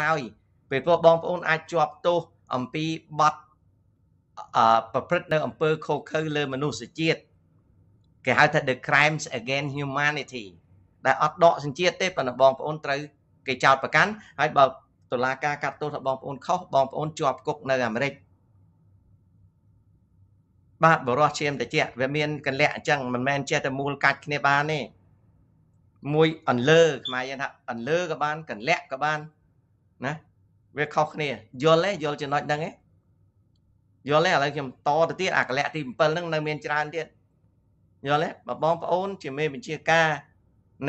ហើយពេលព្រោះបងប្អូនអាចជាប់ទោសអំពីបទប្រព្រឹត្តនៅអំពើខុសខើលើមនុស្សជាតិគេហៅថា the crimes against humanity ដែលអត់ដកសញ្ជាតិទេប៉ុន្តែបងប្អូនត្រូវគេចោទប្រកាន់ហើយបើតុលាការកាត់ទោសថាបងប្អូនខុសបងប្អូនជាប់គុកនៅអាមេរិកបាទបរោះឈាមតិចវាមានកលៈអញ្ចឹងមិនមែនចេះតែមូលកាច់គ្នាបានទេមួយអន្លើខ្មែរយើងថាអន្លើក៏បានកលៈក៏បានណាវាខុសគ្នាយល់ទេយល់ចំណុចហ្នឹងទេយល់ទេឥឡូវខ្ញុំតទៅទៀតអាកលៈទី7ហ្នឹងនៅមានច្រើនទៀតយល់ទេបើបងប្អូនជាមេបញ្ជាការ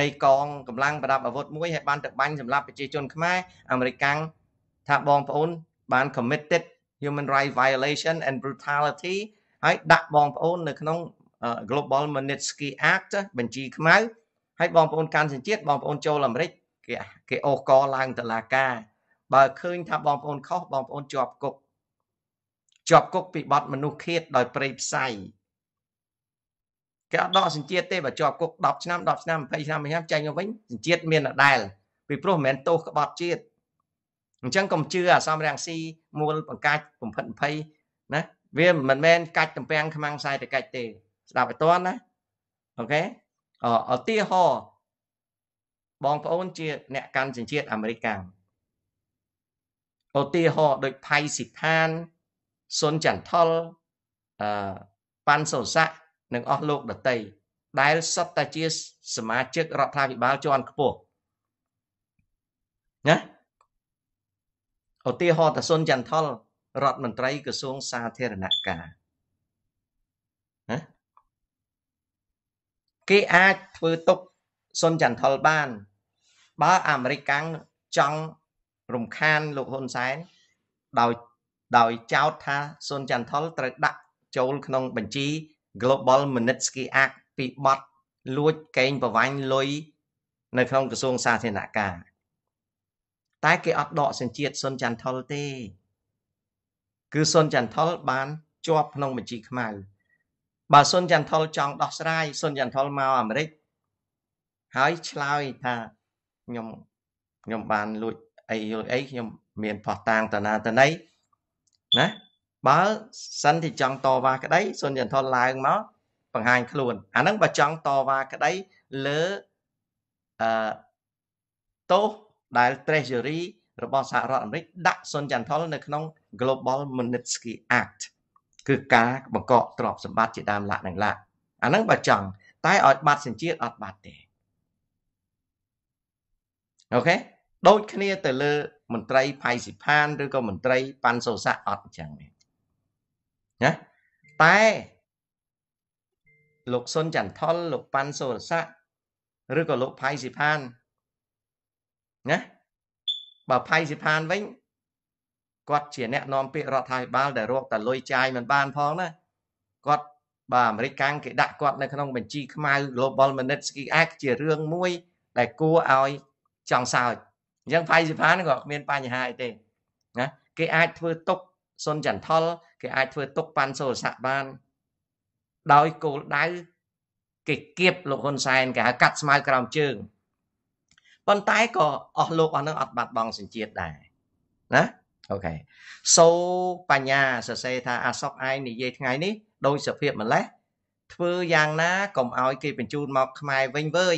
នៃកងកម្លាំងប្រដាប់អាវុធមួយហើយបានទៅបាញ់សម្រាប់ប្រជាជនខ្មែរអាមេរិកាំងថាបងប្អូន បាន committed human right violation and brutality ហើយដាក់បងប្អូន នៅក្នុង Global Magnitsky Act បញ្ជីខ្មៅ ហើយបងប្អូនកាន់សញ្ជាតិបងប្អូនចូលអាមេរិកគេគេអូសកឡើងតុលាការបើឃើញថាបងប្អូនខុសបងប្អូនជាប់គុកជាប់គុកពីបទមនុស្សឃាតដោយប្រេយផ្សៃគេអត់ដកសញ្ជាតិទេបើជាប់គុក10ឆ្នាំ10ឆ្នាំ20ឆ្នាំ20ឆ្នាំចេញទៅវិញសញ្ជាតិមានដដែល ពីព្រោះមិនមែនទោសក្បត់ជាតិអញ្ចឹងកុំជឿអាសំរាំងស៊ីមូលបង្កាច់2020ណាវាមិនមែនកាច់តំពាំងខ្មាំងខ្សែតកាច់ទេស្ដាប់ឲ្យតន់ណាអូខេអឧទាហរណ៍បងប្អូនជាអ្នកកាន់សញ្ជាតិអាមេរិកកាំងឧទាហរណ៍ដូចផៃសិដ្ឋានសុនចន្ទថលអឺប៉ាន់សូស័កនិងអស់លោកដតីដែលសុទ្ធតែជាសមាជិករដ្ឋាភិបាលជាន់ខ្ពស់ណាឧទាហរណ៍តសុនចន្ទថលរដ្ឋមន្ត្រីក្រសួងសាធារណការណាគេអាចធ្វើទុកសុនចន្ទថលបានបើអាមេរិកាំងចង់រំខានលោកហ៊ុនសែនដោយដោយចោទថាសុនចន្ទថលត្រូវដាក់ចូលក្នុងបញ្ជី Global Magnitsky Act ពីបទលួចកេងប្រវ័ញ្ចលុយនៅក្នុងក្រសួងសាធារណការ តែគេអត់ដកសញ្ជាតិសុនចន្ទថលទេ គឺសុនចន្ទថលបានជាប់ក្នុងបញ្ជីខ្មៅបើសុនចន្ទថលចង់ដោះស្រាយសុនចន្ទថលមកអាមេរិកហើយឆ្លើយថាខ្ញុំខ្ញុំបានលួចអីយល់អីខ្ញុំមានផោះតាងតណាតណីណាបើសិនជាចង់តវ៉ាក្តីសុនយន្តឡើងមកបង្ហាញ ខ្លួនអាហ្នឹងបើចង់តវ៉ាក្តីលើអឺទោសដែល Treasury របស់សហរដ្ឋអាមេរិកដាក់សុនចន្ទលនៅក្នុង Global Magnitsky Act គឺការបង្កកទ្រព្យសម្បត្តិជាដើមឡាក់នឹងឡាក់អាហ្នឹងបើចង់តែឲ្យបាត់សញ្ជាតិអត់បាត់ទេអូខេដូចគ្នា ទៅលើមន្ត្រីផៃសិផានឬក៏មន្ត្រីប៉ាន់សូសាអត់អញ្ចឹងណាតែលោកសុនចន្ទថុលលោកប៉ាន់សូរស័កឬក៏លោកផៃសិផានណាបើផៃសិផានវិញគាត់ជាអ្នកនាំពាក្យរដ្ឋាភិបាលដែលរកតែលុយចាយមិនបានផងណាគាត់បាទអាមេរិកកាំងគេដាក់គាត់នៅក្នុងបញ្ជីខ្មៅ Global Minute Ski Act ជារឿងមួយ ដែលគួរឲ្យចង់សើចអញ្ចឹងផៃសិផានក៏គ្មានបញ្ហាអីទេណាគេអាចធ្វើទុកសុនចន្ទលគេ អាចធ្វើទុកប៉ាន់សូរស័កបានដោយគោលដៅគេគៀបលោកហ៊ុនសែនគេហៅកាត់ស្មៅក្រោមជើងប៉ុន្តែក៏អស់លោកអស់នឹងអត់បាត់បង់សញ្ជាតិដែរណាអូខេសូបញ្ញាសរសេរថាអាសកឯងនិយាយថ្ងៃនេះដោយសភាពម្លេះធ្វើយ៉ាងណាកុំឲ្យគេបញ្ជូនមកខ្មែរវិញវើយ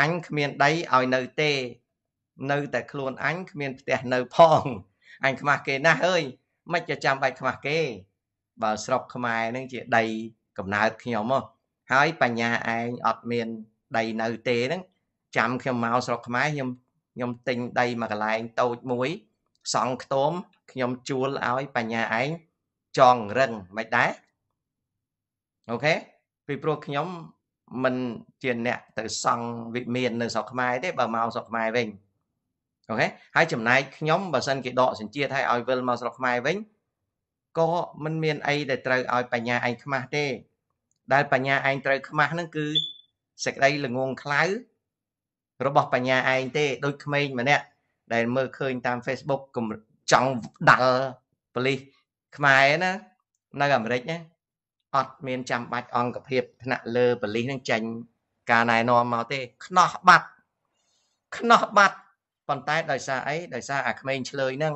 អញគ្មានដីឲ្យនៅទេនៅតែខ្លួនអញគ្មានផ្ទះនៅផងអញខ្មាស់គេណាស់អើយ មិនចេះចាំបាច់ខ្មាស់គេ បើស្រុកខ្មែរនឹងជាដីកំណើតខ្ញុំហ៎ហើយបញ្ញាឯងអត់មាន ដីនៅទេហ្នឹងចាំខ្ញុំមកស្រុកខ្មែរខ្ញុំខ្ញុំទិញដីមកកន្លែងតូចមួយ សង់ខ្ទមខ្ញុំជួលឲ្យបញ្ញាឯងចងរឹងមិនដែរអូខេពីព្រោះខ្ញុំមិន ជាអ្នកទៅសង់វិមាននៅស្រុកខ្មែរទេបើមកស្រុកខ្មែរវិញអូខេហើយចំណែកខ្ញុំបើសិនគេដកសញ្ជាតិឲ្យឲ្យវិលមកស្រុកខ្មែរវិញក៏មិនមានអីដែលត្រូវឲ្យបញ្ញាឯងខ្មាស់ទេ ដែលបញ្ញាឯងត្រូវ ខ្មាស់ហ្នឹងគឺសេចក្តីល្ងងខ្លៅរបស់បញ្ញាឯងទេដូចក្មេងម្នាក់ដែលមើលឃើញតាម Facebook ចង់ដាល់ប៉ូលីសខ្មែរណានៅអាមេរិកណាអត់មានចាំបាច់អង្គភាពថ្នាក់លើប៉ូលីសនឹងចាញ់ការណែនាំមកទេខ្នោះបាត់ខ្នោះបាត់ប៉ុន្តែដោយសារអីដោយសារអាក្មេងឆ្លើយហ្នឹង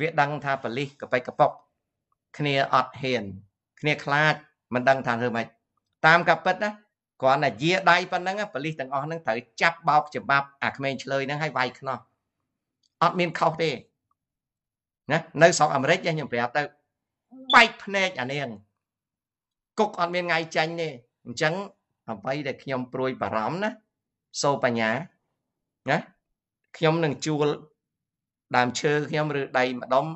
វាដឹងថាបលិសកបិចកប៉ុក គ្នាអត់ហ៊ាន គ្នាខ្លាចមិនដឹងថាធ្វើម៉េចតាមកាពិតណាគ្រាន់តែយាដៃប៉ុណ្ណឹងបលិសទាំងអស់ហ្នឹងត្រូវចាប់បោកច្បាប់អាក្មេងឆ្លើយហ្នឹងឲ្យវាយខ្នោះអត់មានខុសទេណានៅស្រុកអាមេរិកខ្ញុំប្រាប់ទៅបែកភ្នែកអានាងគុកអត់មានថ្ងៃចាញ់ទេអញ្ចឹងអ្វីដែលខ្ញុំព្រួយបារម្ភណាសូបញ្ញាណាខ្ញុំនឹងជួលដើមឈើខ្ញុំឬដី ម្ដុំ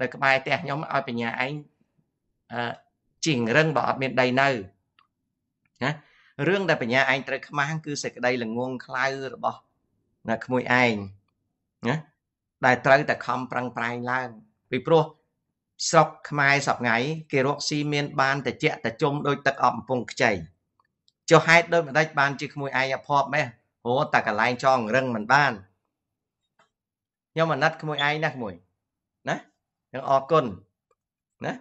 នៅក្បែរផ្ទះខ្ញុំឲ្យបញ្ញាឯងអឺជាងរឹងបើអត់មានដីនៅណារឿងដែលបញ្ញាឯងត្រូវខ្មាស់គឺសេចក្តីល្ងងខ្លៅរបស់ណាក្មួយឯងណាដែលត្រូវតែខំប្រឹងប្រែងឡើងពីព្រោះស្រុកខ្មែរសពថ្ងៃគេរកស៊ីមានបានតិចតិចុំដោយទឹកអប់កំពង់ខ្ចីចុះហេតុដោយបណ្ដេចបានជាក្មួយឯងអភ័ព្វម៉េះអូតែកន្លែងចង រឹងមិនបានខ្ញុំអាណិតក្មួយឯងណាក្មួយណាខ្ញុំអរគុណណា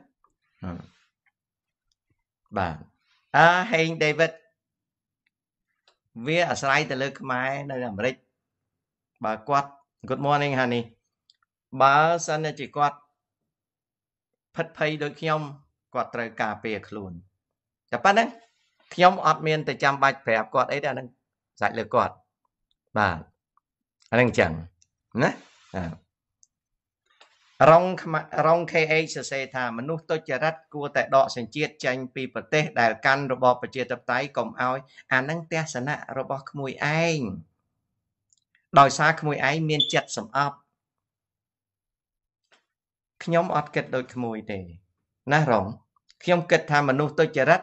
បាទអឺហេងដេវីតវាអាស្រ័យទៅលើខ្មែរនៅអាមេរិកបើគាត់ Good morning ហានេះបើសិនជាគាត់ផិតភ័យដូចខ្ញុំគាត់ត្រូវការពារខ្លួនតែប៉ុណ្្នឹងខ្ញុំអត់មានទៅចាំបាច់ប្រាប់គាត់អីទេអានឹងសាច់លើគាត់បាទអានឹងអញ្ចឹងណារងរង KH សរសេរថាមនុស្សទុច្ចរិតគួរតែដកសញ្ជាតិចេញពីប្រទេសដែលកាន់របបប្រជាធិបតេយ្យកុំឲ្យអានឹងទស្សនៈរបស់ក្មួយឯងដោយសារក្មួយឯងមានចិត្តសម្អប់ខ្ញុំអត់គិតដូចក្មួយទេ ណារង ខ្ញុំគិតថាមនុស្សទុច្ចរិត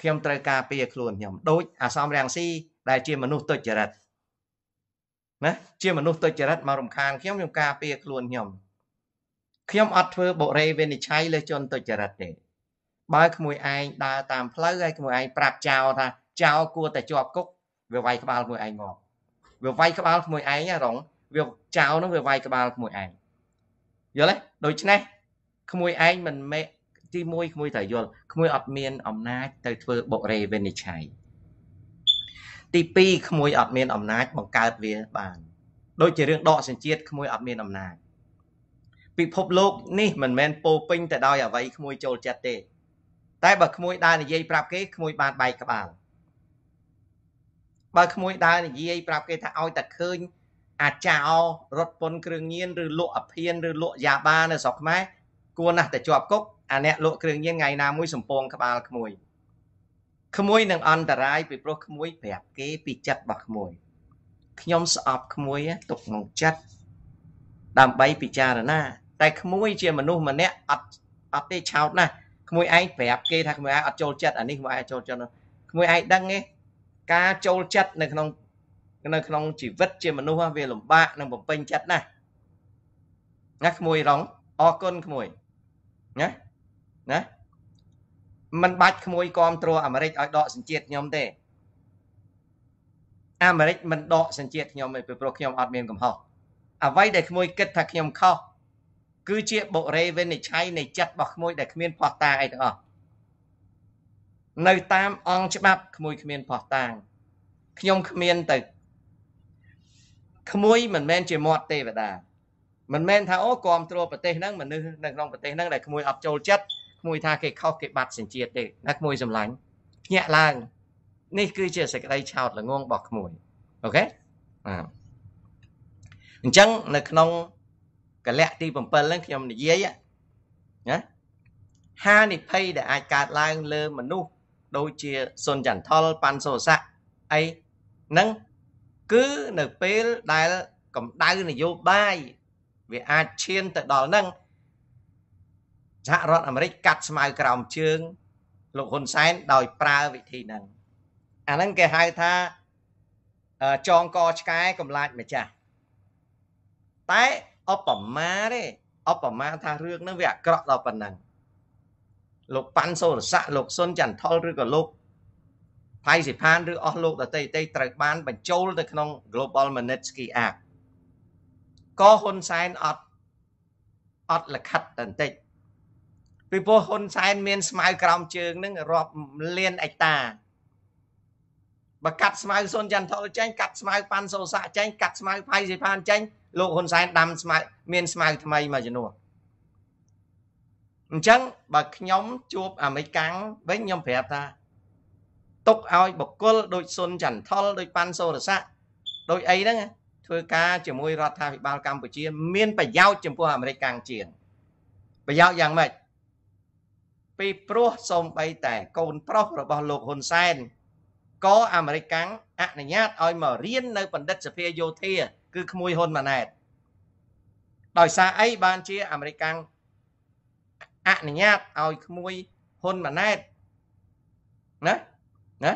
ខ្ញុំត្រូវការពារខ្លួនខ្ញុំដូចអាសំរាំងស៊ីដែលជាមនុស្សទុច្ចរិតណាជាមនុស្សទុច្ចរិតមករំខានខ្ញុំខ្ញុំការពារខ្លួនខ្ញុំខ្ញុំអត់ធ្វើបុរេវិនិច្ឆ័យលើជនទុច្ចរិតទេបើក្មួយឯងដើរតាមផ្លូវហើយក្មួយឯងប្រាប់ចោលថាចោលគួរតែជាប់គុកវាវាយក្បាលក្មួយឯងងាប់វាវាយក្បាលក្មួយឯងហ្នឹងរងវាចោលនោះវាវាយក្បាលក្មួយឯងយល់ទេដូច្នេះក្មួយឯងមិនមែទី1ក្មួយតែយល់ក្មួយអត់មានអំណាចទៅធ្វើបុករេវិនិច្ឆ័យទី2ក្មួយអត់មានអំណាចបង្កើតវាបាន ដូចជារឿងដកសញ្ជាតិក្មួយអត់មានអំណាចពិភពលោក នេះមិនមែនពោពេញទៅដោយអ្វីក្មួយចូលចិត្តទេ តែបើក្មួយដើរនិយាយប្រាប់គេក្មួយបានបែកក្បាលបើក្មួយដើរនិយាយប្រាប់គេថាឲ្យតែឃើញអាចារ្យរត់ពន្ធគ្រឿងញៀនឬលក់អភិនឬលក់យ៉ាបានៅស្រុកខ្មែរគួរណាស់តែជាប់គុកអាអ្នកលក់គ្រឿងញៀនថ្ងៃណាមួយសំពងក្បាលក្មួយក្មួយនឹងអន្តរាយពីព្រោះក្មួយប្រាប់គេពីចិត្តរបស់ក្មួយខ្ញុំស្អប់ក្មួយ ទុកក្នុងចិត្តដើម្បីពិចារណាតែក្មួយជាមនុស្សម្នាក់អត់អត់ទេឆោតណាស់ក្មួយឯងប្រាប់គេថាក្មួយឯងអត់ចូលចិត្តអានេះក្មួយឯងអត់ចូលចិត្តក្មួយឯងដឹងទេការចូលចិត្តនៅក្នុងនៅក្នុងជីវិតជាមនុស្សវាលំបាកនិងបំពេញចិត្តណាស់ណាក្មួយរងអរគុណក្មួយណាណាมันបាច់ក្មួយគ្រប់គ្រងអាមេរិកឲ្យដកសញ្ជាតិខ្ញុំទេអាមេរិកមិនដកសញ្ជាតិខ្ញុំទេព្រោះខ្ញុំអត់មានកំហុសអ្វីដែលក្មួយគិតថាខ្ញុំខុសគឺជាបុរេវិនិច្ឆ័យនៃចិត្តរបស់ក្មួយដែលគ្មានផោះតាងអីទាំងអស់នៅតាមអង្គច្បាប់ក្មួយគ្មានផោះតាងខ្ញុំគ្មានទៅក្មួយមិនមែនជាមាត់ទេវតាមិនមែនថាអូគ្រប់គ្រងប្រទេសហ្នឹងមនុស្សនៅក្នុងប្រទេសហ្នឹងដែលក្មួយអត់ចូលចិត្តក្មួយថាគេខុសគេបាត់សញ្ជាតិទេណាក្មួយសម្លាញ់ភ្ញាក់ឡើងនេះគឺជាសេចក្តីឆោតល្ងងរបស់ក្មួយអូខេបាទអញ្ចឹងនៅក្នុងកលៈទី7ហ្នឹងខ្ញុំនិយាយណាហានិភ័យដែលអាចកើតឡើងលើមនុស្សដូចជាសុនចន្ទលប៉ាន់សូស័កអីហ្នឹងគឺនៅពេលដែលកម្ដៅនយោបាយវាអាចឈានទៅដល់ហ្នឹងសហរដ្ឋអាមេរិកកាត់ស្មៅក្រោមជើង លោកហ៊ុនសែន ដោយប្រើវិធីហ្នឹងអាហ្នឹងគេហៅថាចងកឆ្កែកំឡាចម្ចាស់តែឧបមាទេឧបមាថារឿងហ្នឹងវាអាក្រក់ដល់ប៉ុណ្ណឹងលោកប៉ាន់សូរស័កលោកសុនចន្ទថុលឬក៏លោកផៃសិផានឬអស់លោកដតីតីត្រូវបាន បញ្ចូលទៅក្នុង Global Magnitsky Act ក៏ហ៊ុនសែនអត់អត់លខិតតន្តិចពីព្រោះហ៊ុនសែនមានស្មៅក្រោមជើងនឹងរាប់លានអិកតាបើកាត់ស្មៅសុនចន្ទថុលចេញកាត់ស្មៅប៉ាន់សូសាចេញកាត់ស្មៅផៃសិផានចេញលោកហ៊ុនសែនដាំស្មៅមានស្មៅថ្មីមួយចំនួនអញ្ចឹងបើខ្ញុំជួបអាមេរិកាំងវិញខ្ញុំប្រាប់ថាទុកឲ្យបុគ្គលដូចសុនចន្ទថុលដូចប៉ាន់សូរស័កដូចអីហ្នឹងធ្វើការជាមួយរដ្ឋាភិបាលកម្ពុជា មាន ប្រយោជន៍ចំពោះអាមេរិកាំងជាងប្រយោជន៍យ៉ាងម៉េចពីព្រោះសំបីតែកូនប្រុសរបស់លោកហ៊ុនសែនក៏អាមេរិកាំងអនុញ្ញាតឲ្យមករៀននៅបណ្ឌិតសភាយោធាគឺក្មួយហ៊ុនម៉ាណែតដោយសារអីបានជាអាមេរិកាំងអនុញ្ញាតឲ្យក្មួយហ៊ុនម៉ាណែតណាណា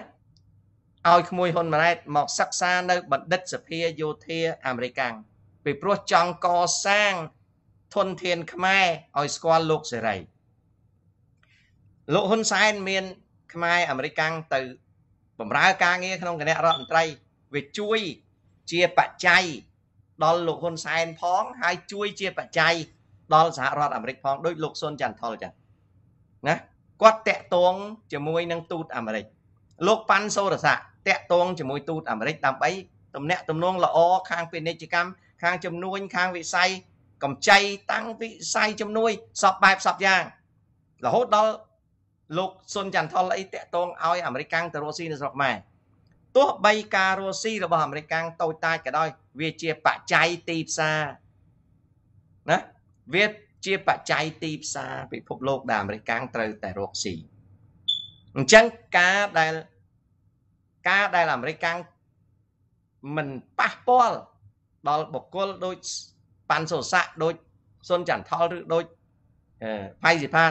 ឲ្យក្មួយហ៊ុនម៉ាណែតមកសិក្សានៅបណ្ឌិតសភាយោធាអាមេរិកាំងពីព្រោះចង់កសាងធនធានខ្មែរឲ្យ ស្គាល់លោកសេរីលោកហ៊ុនសែនមានខ្មែរអាមេរិកកាំងទៅបម្រើការងារក្នុងគណៈរដ្ឋមន្ត្រីវាជួយជាបច្ច័យដល់លោកហ៊ុនសែនផង ហើយជួយជាបច្ច័យដល់សហរដ្ឋអាមេរិកផងដោយលោកសុនចន្ទថុលចឹងណាគាត់តាក់ទងជាមួយនឹងទូតអាមេរិកលោកប៉ាន់សូរស័កតាក់ទងជាមួយទូតអាមេរិកដើម្បីតំណាក់តំណងល្អខាង ពាណិជ្ជកម្មខាងជំនួយខាងវិស័យកម្ចីតាំងវិស័យជំនួយសពបែបសពយ៉ាងរហូតដល់លោកសុនចន្ទថលអីតាក់ទងឲ្យអាមេរិកាំងទៅរុស្ស៊ីនៅស្រុកខ្មែរទោះបីការរុស្ស៊ីរបស់អាមេរិកាំងតូចតាចក៏ដោយវាជាបច្ច័យទីផ្សារណាវាជាបច្ច័យទីផ្សារពិភពលោកដែលអាមេរិកាំងត្រូវតែរកស៊ីអញ្ចឹងការដែលការដែលអាមេរិកាំងមិនប៉ះពាល់ដល់បុគ្គលដូចប៉ាន់សូសាក់ដូចសុនចន្ទថលឬដូចផៃសិផាន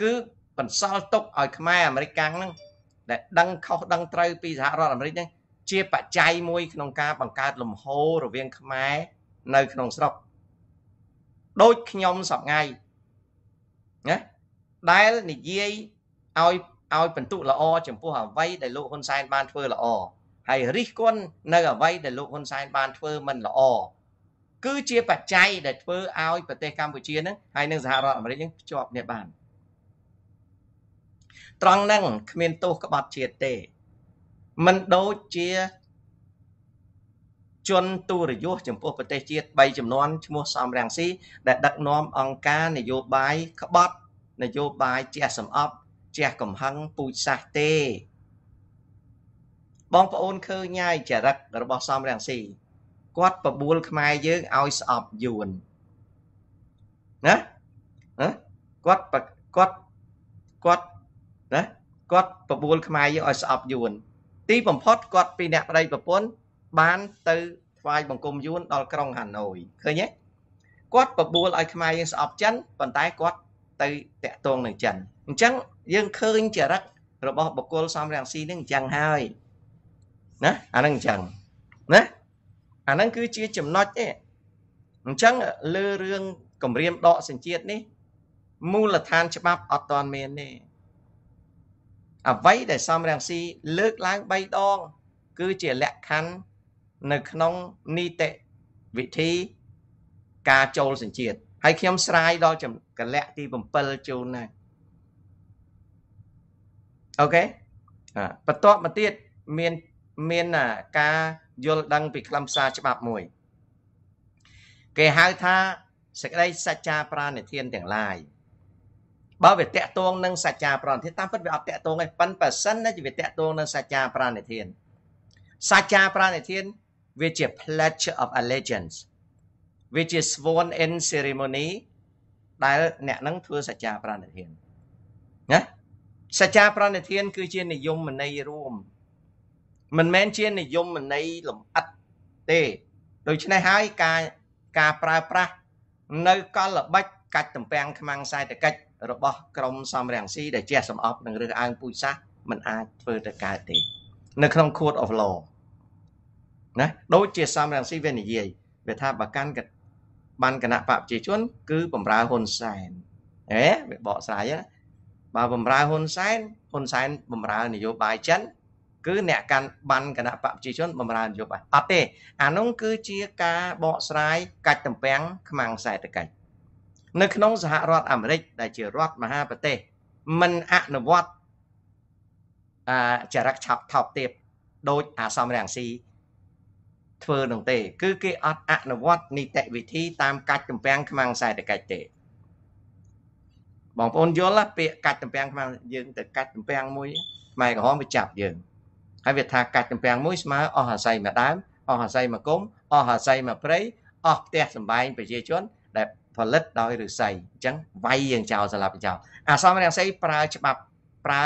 គឺបន្សល់ទុកឲ្យខ្មែរអាមេរិកកាំងហ្នឹងដែលដឹងខុសដឹងត្រូវពីសហរដ្ឋអាមេរិកហ្នឹងជាបច្ច័យមួយក្នុងការបង្កើតលំហរវាងខ្មែរនៅក្នុងស្រុកដូចខ្ញុំសប្ងៃណាដែលនិយាយឲ្យឲ្យបន្ទុកល្អចំពោះអ្វីដែលលោកហ៊ុនសែនបានធ្វើល្អហើយរិះគន់នៅអ្វីដែលលោកហ៊ុនសែនបានធ្វើមិនល្អគឺជាបច្ច័យដែលធ្វើឲ្យប្រទេសកម្ពុជានឹងហើយនិងសហរដ្ឋអាមេរិកនឹងភ្ជាប់គ្នាបានត្រង់ហ្នឹងគ្មានទោសក្បត់ ជាតិទេมันដូចជាជនទូរយុសចំពោះប្រទេសជាតិ3ចំនួនឈ្មោះសំរាំងស៊ីដែលដឹកនាំអង្គការនយោបាយក្បត់នយោបាយជាសំអប់ជាកំហឹងពូជសាសទេបងប្អូនឃើញញ៉ាយចរិតរបស់សំរាំងស៊ីគាត់បបួល ខ្មែរយើងឲ្យស្អប់យួនណាគាត់គាត់គាត់ណាគាត់បបួលខ្មែរយើងឲ្យស្អប់យួនទីបំផុតគាត់ពីអ្នកប្តីប្រពន្ធបាន ទៅថ្វាយបង្គំយួនដល់ក្រុងហាណូយឃើញទេគាត់បបួលឲ្យខ្មែរយើងស្អប់ចិនប៉ុន្តែគាត់ទៅតាក់ទងនឹងចិនអញ្ចឹងយើងឃើញចរិតរបស់បុគ្គលសំរងស៊ីនឹងអញ្ចឹងហើយណាអានឹងអញ្ចឹងណាអានឹងគឺជាចំណុចទេអញ្ចឹងលើរឿងគម្រាមដកសញ្ជាតិនេះមូលដ្ឋាន ច្បាប់អត់ទាន់មានទេអ្វីដែលសំរងស៊ីលើកឡើង3ដងគឺជាលក្ខខណ្ឌនៅក្នុងនីតិវិធីការចូលសញ្ជាតិហើយខ្ញុំស្រាយដល់កលៈទី7ជូនណាអូខេបន្ទាប់មកទៀតមានមានការយល់ដឹង ពីខ្លឹមសារច្បាប់មួយគេហៅថាសេចក្តីសច្ចាប្រានិធានទាំងឡាយបើវាតកតងនឹងសច្ចាប្រណិធានតាមពិតវាអត់តកតងទេប៉ិនប៉ះសិនណាជាវាតកតងនឹងសច្ចាប្រណិធានសច្ចាប្រណិធានវាជា pledge of allegiance វាជា sworn in ceremony ដែលអ្នកនឹងធ្វើសច្ចាប្រណិធានណាសច្ចាប្រណិធានគឺជានិយមន័យរួម មិនមែនជានិយមន័យលំអិតទេដូច្នេះហើយការការប្រើប្រាស់នៅកលល្បិចកាច់តំពាំងខ្មាំងសេដ្ឋកិច្ចរបស់ក្រមសំរងស៊ីដែលចេះសំអប់នឹងរើសអើងពូជសាសมันអាចធ្វើទៅកើតទេ នៅក្នុង Court of Law ណាដូចជាសំរងស៊ីវានិយាយវាថាបើកាន់បានគណៈបព្វជិជន គឺបំរើហ៊ុនសែនហេវាបកស្រាយណាបើបំរើហ៊ុនសែនហ៊ុនសែនបំរើនយោបាយចិន គឺ អ្នកកាន់បានគណៈបព្វជិជនបំរើនយោបាយអត់ទេ អានោះគឺជាការបកស្រាយកាច់តំពាំងខ្មាំងសេដ្ឋកិច្ចនៅក្នុងសហរដ្ឋអាមេរិកដែលជារដ្ឋមហាប្រទេសមិនអនុវត្តអចរិកឆាប់ថប់ទៀតដោយអាសមរាំងស៊ីធ្វើនឹងទេ គឺគេអត់អនុវត្តនីតិវិធីតាមកាច់កម្ពាំងខ្មាំងសេដ្ឋកិច្ចទេបងប្អូនយល់ពាក្យកាច់កម្ពាំងខ្មាំងយើងទៅកាច់កម្ពាំងមួយខ្មែរក្រហមវាចាប់យើងហើយវាថាកាច់កម្ពាំងមួយស្មើអស់អាស័យមកដើមអស់អាស័យមកគុំអស់អាស័យមកព្រៃអស់ផ្ទះសម្បែងប្រជាជនផលិតដោយឫស្សីអញ្ចឹងវាយយើងចោលស្លាប់ចោលអាសមរង្សីប្រើច្បាប់ប្រើ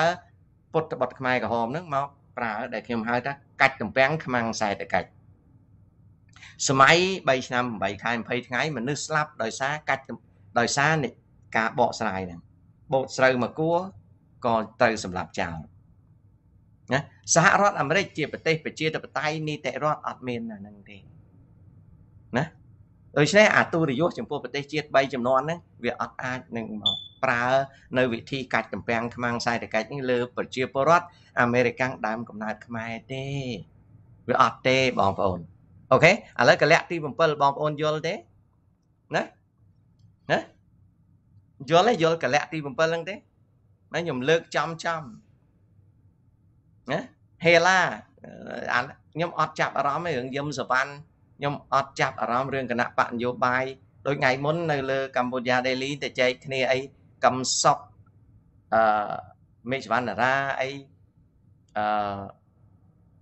ពុទ្ធបុត្រខ្មែរក្រហមហ្នឹងមកប្រើដែលខ្ញុំហៅថាកាច់តំពាំងខ្មាំងខ្សែតកាច់សម័យ3ឆ្នាំ8ខែ20ថ្ងៃមនុស្សស្លាប់ដោយសារកាច់ដោយសារការបកស្រាយហ្នឹងបោកស្រូវមកគួក៏ត្រូវសម្លាប់ចោលណាសហរដ្ឋអាមេរិកជាប្រទេសប្រជាធិបតេយ្យនីតិរដ្ឋអត់មានអាហ្នឹងទេណាដូច្នេះអាទុរយុសចំពោះប្រទេសជាតិ3ចំនួនហ្នឹងវាអត់អាចនឹងមកប្រើ នៅវិធីកាច់តំពាំងខ្មាំងខ្សែតកិច្ចនេះលើប្រជាពលរដ្ឋអាមេរិកាំងដើមកំណើតខ្មែរទេវាអត់ទេបងប្អូនអូខេឥឡូវកលៈទី7បងប្អូនយល់ទេណាណាយល់ទេយល់កលៈទី7ហ្នឹងទេណាខ្ញុំលើកចំចំណាហេឡាខ្ញុំអត់ចាប់អារម្មណ៍ទេរឿងយឹមសវណ្ណខ្ញុំអត់ចាប់អារម្មណ៍រឿងគណៈបកនយោបាយដូចថ្ងៃមុននៅលើកម្ពុជា Daily តែចែកគ្នាអីកំសក់អឺមេសវណ្ណារាអីអឺ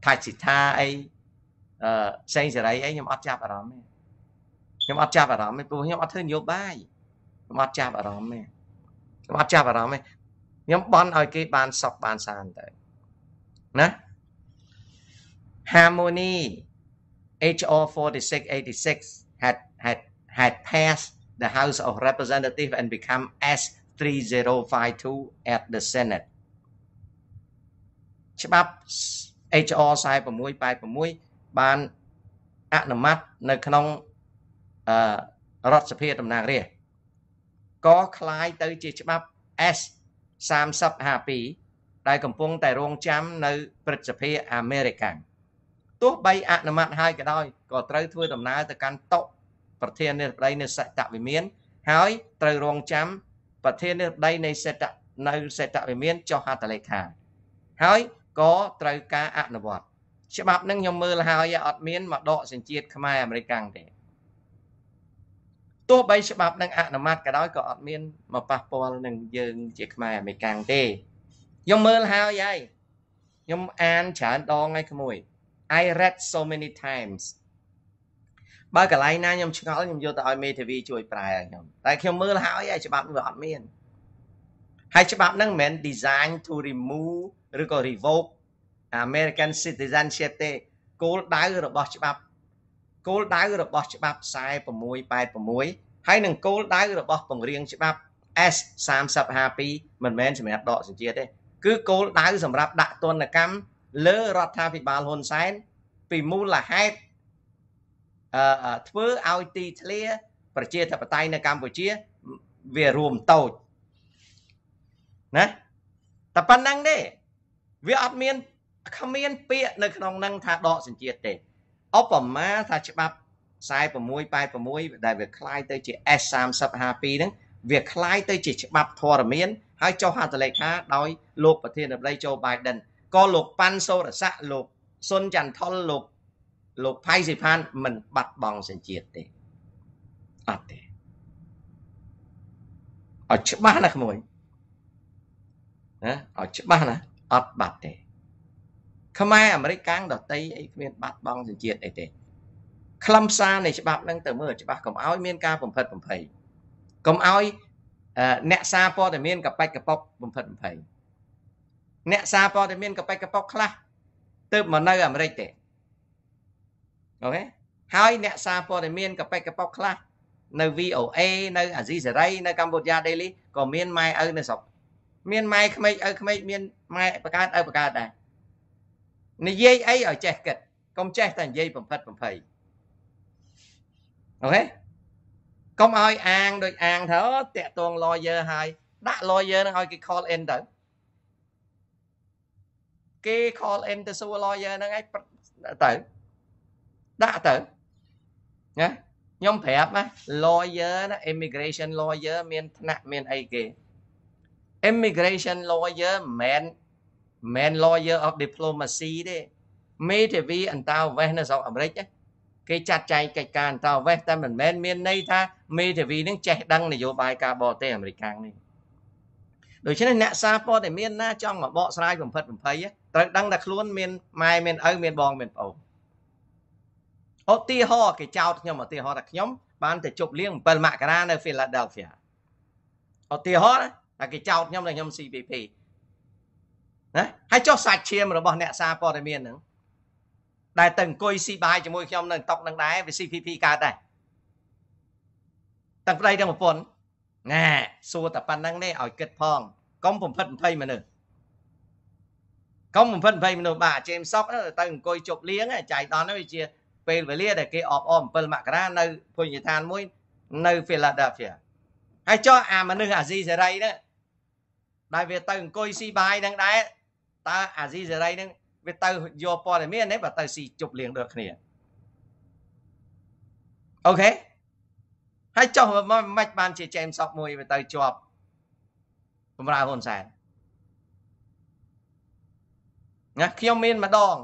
ថាជីថាអីអឺសេងសេរីអីខ្ញុំអត់ចាប់អារម្មណ៍ទេខ្ញុំអត់ចាប់អារម្មណ៍ទេព្រោះខ្ញុំអត់ធ្វើនយោបាយខ្ញុំអត់ចាប់អារម្មណ៍ទេខ្ញុំអត់ចាប់អារម្មណ៍ទេខ្ញុំបន់ឲ្យគេ បានសក់បានសានទៅណា harmony HR 4686 had had had passed the House of Representatives and become S3052 at the Senate ច្បាប់ HR 4686បានអនុម័តនៅក្នុងអឺរដ្ឋសភាតំណាងរាស្ត្រក៏คล้ายទៅជាច្បាប់ S 3052ដែលកំពុងតែរងចាំ នៅព្រឹទ្ធសភាអាមេរិកាំងទោះបីអនុម័តហើយក៏ដោយក៏ត្រូវធ្វើដំណើរទៅកាន់តុប្រធាននៃប្តីនៃសត្តវិមាន ហើយត្រូវរងចាំ ប្រធាននៃប្តីនៃសត្តនៅសេតវិមានចុះហត្ថលេខា ហើយក៏ត្រូវការអនុវត្តច្បាប់នឹងខ្ញុំមើលហើយអត់មានមកដកសញ្ជាតិខ្មែរអាមេរិកទេទោះបីច្បាប់នឹងអនុម័តក៏ដោយក៏អត់មានមកប៉ះពាល់នឹងយើងជាខ្មែរអាមេរិកទេខ្ញុំមើលហើយហើយខ្ញុំអានច្រើនដងហើយក្មួយ I read so many times បើកន្លែងណាខ្ញុំឆ្ងល់ខ្ញុំយកទៅឲ្យមេធាវីជួយប្រែឲ្យខ្ញុំតែខ្ញុំមើលហើយឯច្បាប់វាអត់មាន ហើយច្បាប់ហ្នឹងមិនមែន design to remove ឬក៏ revoke American citizenship ទេគោលដៅរបស់ច្បាប់គោលដៅរបស់ច្បាប់4686ហើយនឹងគោលដៅរបស់ពង្រៀងច្បាប់ S352 មិនមែនសម្រាប់ដកសញ្ជាតិទេ គឺគោលដៅសម្រាប់ដាក់ទណ្ឌកម្មលើរដ្ឋាភិបាលហ៊ុនសែនពីមូលហេតុអឺធ្វើឲ្យទីធ្លា ប្រជាធិបតេយ្យនៅកម្ពុជាវារួមតូចណាតែប៉ុណ្ណឹងទេវាអត់មានគ្មាន ពាក្យនៅក្នុងនឹងថាដកសញ្ជាតិទេឧបមាថាច្បាប់4686ដែលវាคล้ายទៅជា S3052 ហ្នឹងវាคล้ายទៅជាច្បាប់ធរមានហើយចុះហត្ថលេខាដោយលោកប្រធានាធិបតី Joe Biden ក៏លោកប៉ាន់សូរស័កលោក សុនចន្ទថុលលោកលោកផៃសិផាន មិនបាត់បង់សញ្ជាតិទេអត់ទេអត់ច្បាស់ណាក្មួយណាអត់ច្បាស់ណាអត់បាត់ទេ ខ្មែរអាមេរិកកាំងដតីអីគ្មានបាត់បង់សញ្ជាតិអីទេខ្លឹមសារនៃច្បាប់នឹងទៅមើលច្បាស់កុំឲ្យមាន ការបំផិតបំភ័យកុំឲ្យអ្នកសារព័ត៌មានកាបាច់កប៉ុកបំផិតបំភ័យអ្នកសារព័ត៌មានកប៉ិកប៉ុកខ្លះ ទៅមកនៅអាមេរិកទេអូខេហើយអ្នកសារព័ត៌មានកប៉ិកប៉ុកខ្លះនៅ VOA នៅអាស៊ីសេរីនៅកម្ពុជា Daily ក៏មានម៉ែឪនៅស្រុកមានម៉ែក្មេកឪក្មេកមានម៉ែបង្កើតឪបង្កើតដែរនិយាយអីឲ្យចេះគិតកុំចេះតែនិយាយបំផិតបំភ័យអូខេកុំឲ្យអាងដូចអាងថាតាក់តង lawyer ហើយដាក់ lawyer នឹងឲ្យគេ call in ទៅគេ call in ទៅសួរ lawyer ហ្នឹងឯងទៅដាក់ទៅណាខ្ញុំប្រាប់ណា lawyer ណា immigration lawyer មានឋានៈមានអីគេ immigration lawyer មិនមែន lawyer of diplomacy ទេមេធាវីអន្តោវេសនៅស្រុកអាមេរិកគេចាត់ចែងកិច្ចការអន្តោវេសតែមិនមែនមានន័យថាមេធាវីនឹងចេះដឹងនយោបាយការបរទេសអាមេរិកខាងនេះដូច្នេះអ្នកសារព័ត៌មានណាចង់មកបកស្រាយបំផិតបំភ័យត្រូវដឹងថាខ្លួនមានម៉ែមានឪមានបងមានប្អូនឧទាហរណ៍គេចោទខ្ញុំឧទាហរណ៍ថាខ្ញុំបានទៅជប់លៀង7មករានៅ Philadelphia ឧទាហរណ៍ថាគេចោទខ្ញុំថាខ្ញុំ CPP ណាហើយចុះសាច់ឈាមរបស់ អ្នកសារព័ត៌មានហ្នឹងដែលទៅអង្គុយស៊ីបាយជាមួយខ្ញុំនៅតុកនឹងដែរវា CPP កើតដែរទាំងប្តីទាំងប្រពន្ធណែសួរតែប៉ុណ្្នឹងនេះឲ្យគិត ផងកុំបំផិត20មនុស្សកុំ28មនុស្សបាទជេមសុកទៅអង្គុយជប់លៀងចៃដនវាជាពេលវេលាដែលគេអបអរ7មករានៅភុញឋានមួយនៅ Philadelphia ហើយចុះអាមនុស្សអាស៊ីសេរីហ្នឹងដែលវាទៅអង្គុយស៊ីបាយហ្នឹងដែរតើអាស៊ីសេរីហ្នឹងវាទៅយកព័ត៌មាននេះបើទៅស៊ីជប់លៀងដូចគ្នាអូខេហើយចុះមិនបានជា James Sock មួយវាទៅជាប់បម្រើហ៊ុនសែនណាខ្ញុំមានម្ដង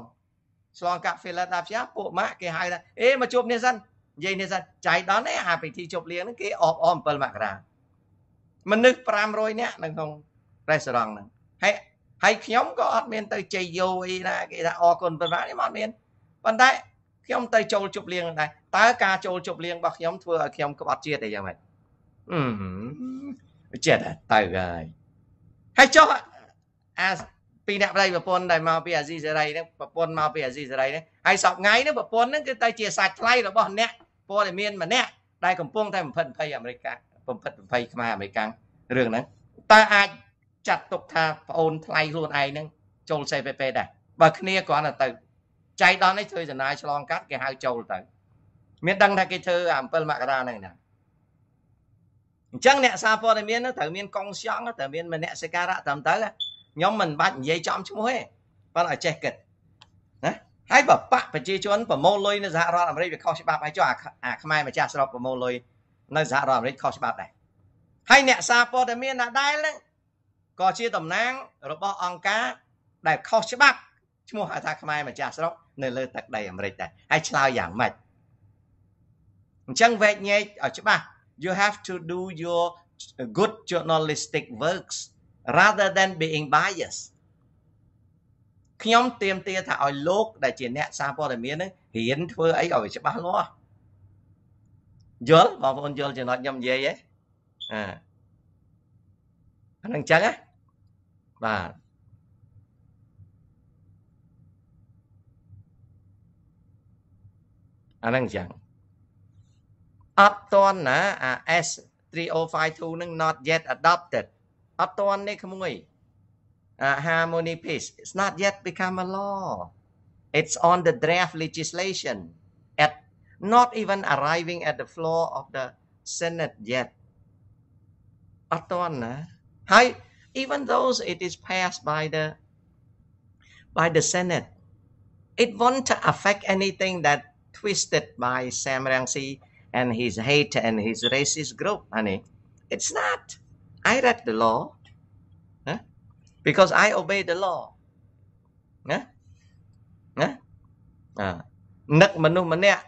ឆ្លងកាត់ Philadelphia ពួកម៉ាក់គេហៅថាអេមកជួបនេះសិននិយាយនេះសិនចៃដន្យឯអាពិធីជប់លៀងហ្នឹងគេអបអរ7មករាមនុស្ស500នាក់នៅក្នុង restaurant ហ្នឹងហើយហើយខ្ញុំក៏អត់មានទៅជ័យយោអីណាគេថាអរគុណប៉ុន្មានខ្ញុំអត់មានប៉ុន្តែខ្ញុំទៅចូលជប់លៀងដែរតើការចូលជប់លៀងរបស់ខ្ញុំធ្វើឲ្យខ្ញុំក្បត់ជាតិអីយ៉ាងម៉េចអឺចិត្តទៅហើយហើយចុះអាពីរអ្នកប្តីប្រពន្ធដែលមកពីអាស៊ីសេរីហ្នឹងប្រពន្ធមកពីអាស៊ីសេរីហ្នឹងហើយសពថ្ងៃហ្នឹងប្រពន្ធហ្នឹងគឺតែជាសាច់ថ្លៃរបស់អ្នកព័ត៌មានម្នាក់ដែលកំពុងតែបំផិត20អាមេរិកបំផិត20ខ្មែរអាមេរិករឿងហ្នឹងតើអាចចាត់ទុកថាប្អូនថ្លៃខ្លួនឯងហ្នឹងចូលសេពេពេដែរបើគ្នាគ្រាន់តែទៅចៃដន្យនេះធ្វើចំណាយឆ្លងកាត់គេហៅចូលទៅ មានដឹងថាគេធ្វើអា7មករាហ្នឹងណាអញ្ចឹងអ្នកសារព័ត៌មានត្រូវមានកងស្យង់ត្រូវមានមនសិការៈតាមទៅខ្ញុំមិនបាច់និយាយចំឈ្មោះទេប៉ុន្តែចេះគិតណាហើយបើបកប្រជាជនប្រមូលលុយនៅសហរដ្ឋអាមេរិកវាខុសច្បាប់ហើយចុះអាខ្មែរម្ចាស់ស្រុកប្រមូលលុយនៅសហរដ្ឋអាមេរិកខុសច្បាប់ដែរហើយអ្នកសារព័ត៌មានណាដែលក៏ជាតំណាង របស់អង្គការដែលខុសច្បាប់ឈ្មោះហៅថាខ្មែរម្ចាស់ស្រុកនៅលើទឹកដីអាមេរិកដែរហើយឆ្លើយយ៉ាងម៉េចអញ្ចឹងវែកញែកឲ្យច្បាស់ you have to do your good journalistic works rather than being biased ខ្ញុំទាមទារថាឲ្យលោកដែលជា អ្នកសារព័ត៌មានហ្នឹងរៀនធ្វើអីឲ្យច្បាស់លាស់យល់បងប្អូនយល់ចំណុចខ្ញុំនិយាយហ៎អាអានឹងអញ្ចឹងណាបាទអានឹងអញ្ចឹងអត់តន់ណាអា S3052 នឹង not yet adopted អត់តន់ទេក្មួយ uh, harmony peace it's not yet become a law it's on the draft legislation at not even arriving at the floor of the senate yet អត់តន់ណាហើយ even though it is passed by the by the senate it won't affect anything that twisted by Sam Rangsi and his hate and his racist group honey it's not I read the law huh? because I obey the law ណាណាអានឹកមនុស្សម្នាក់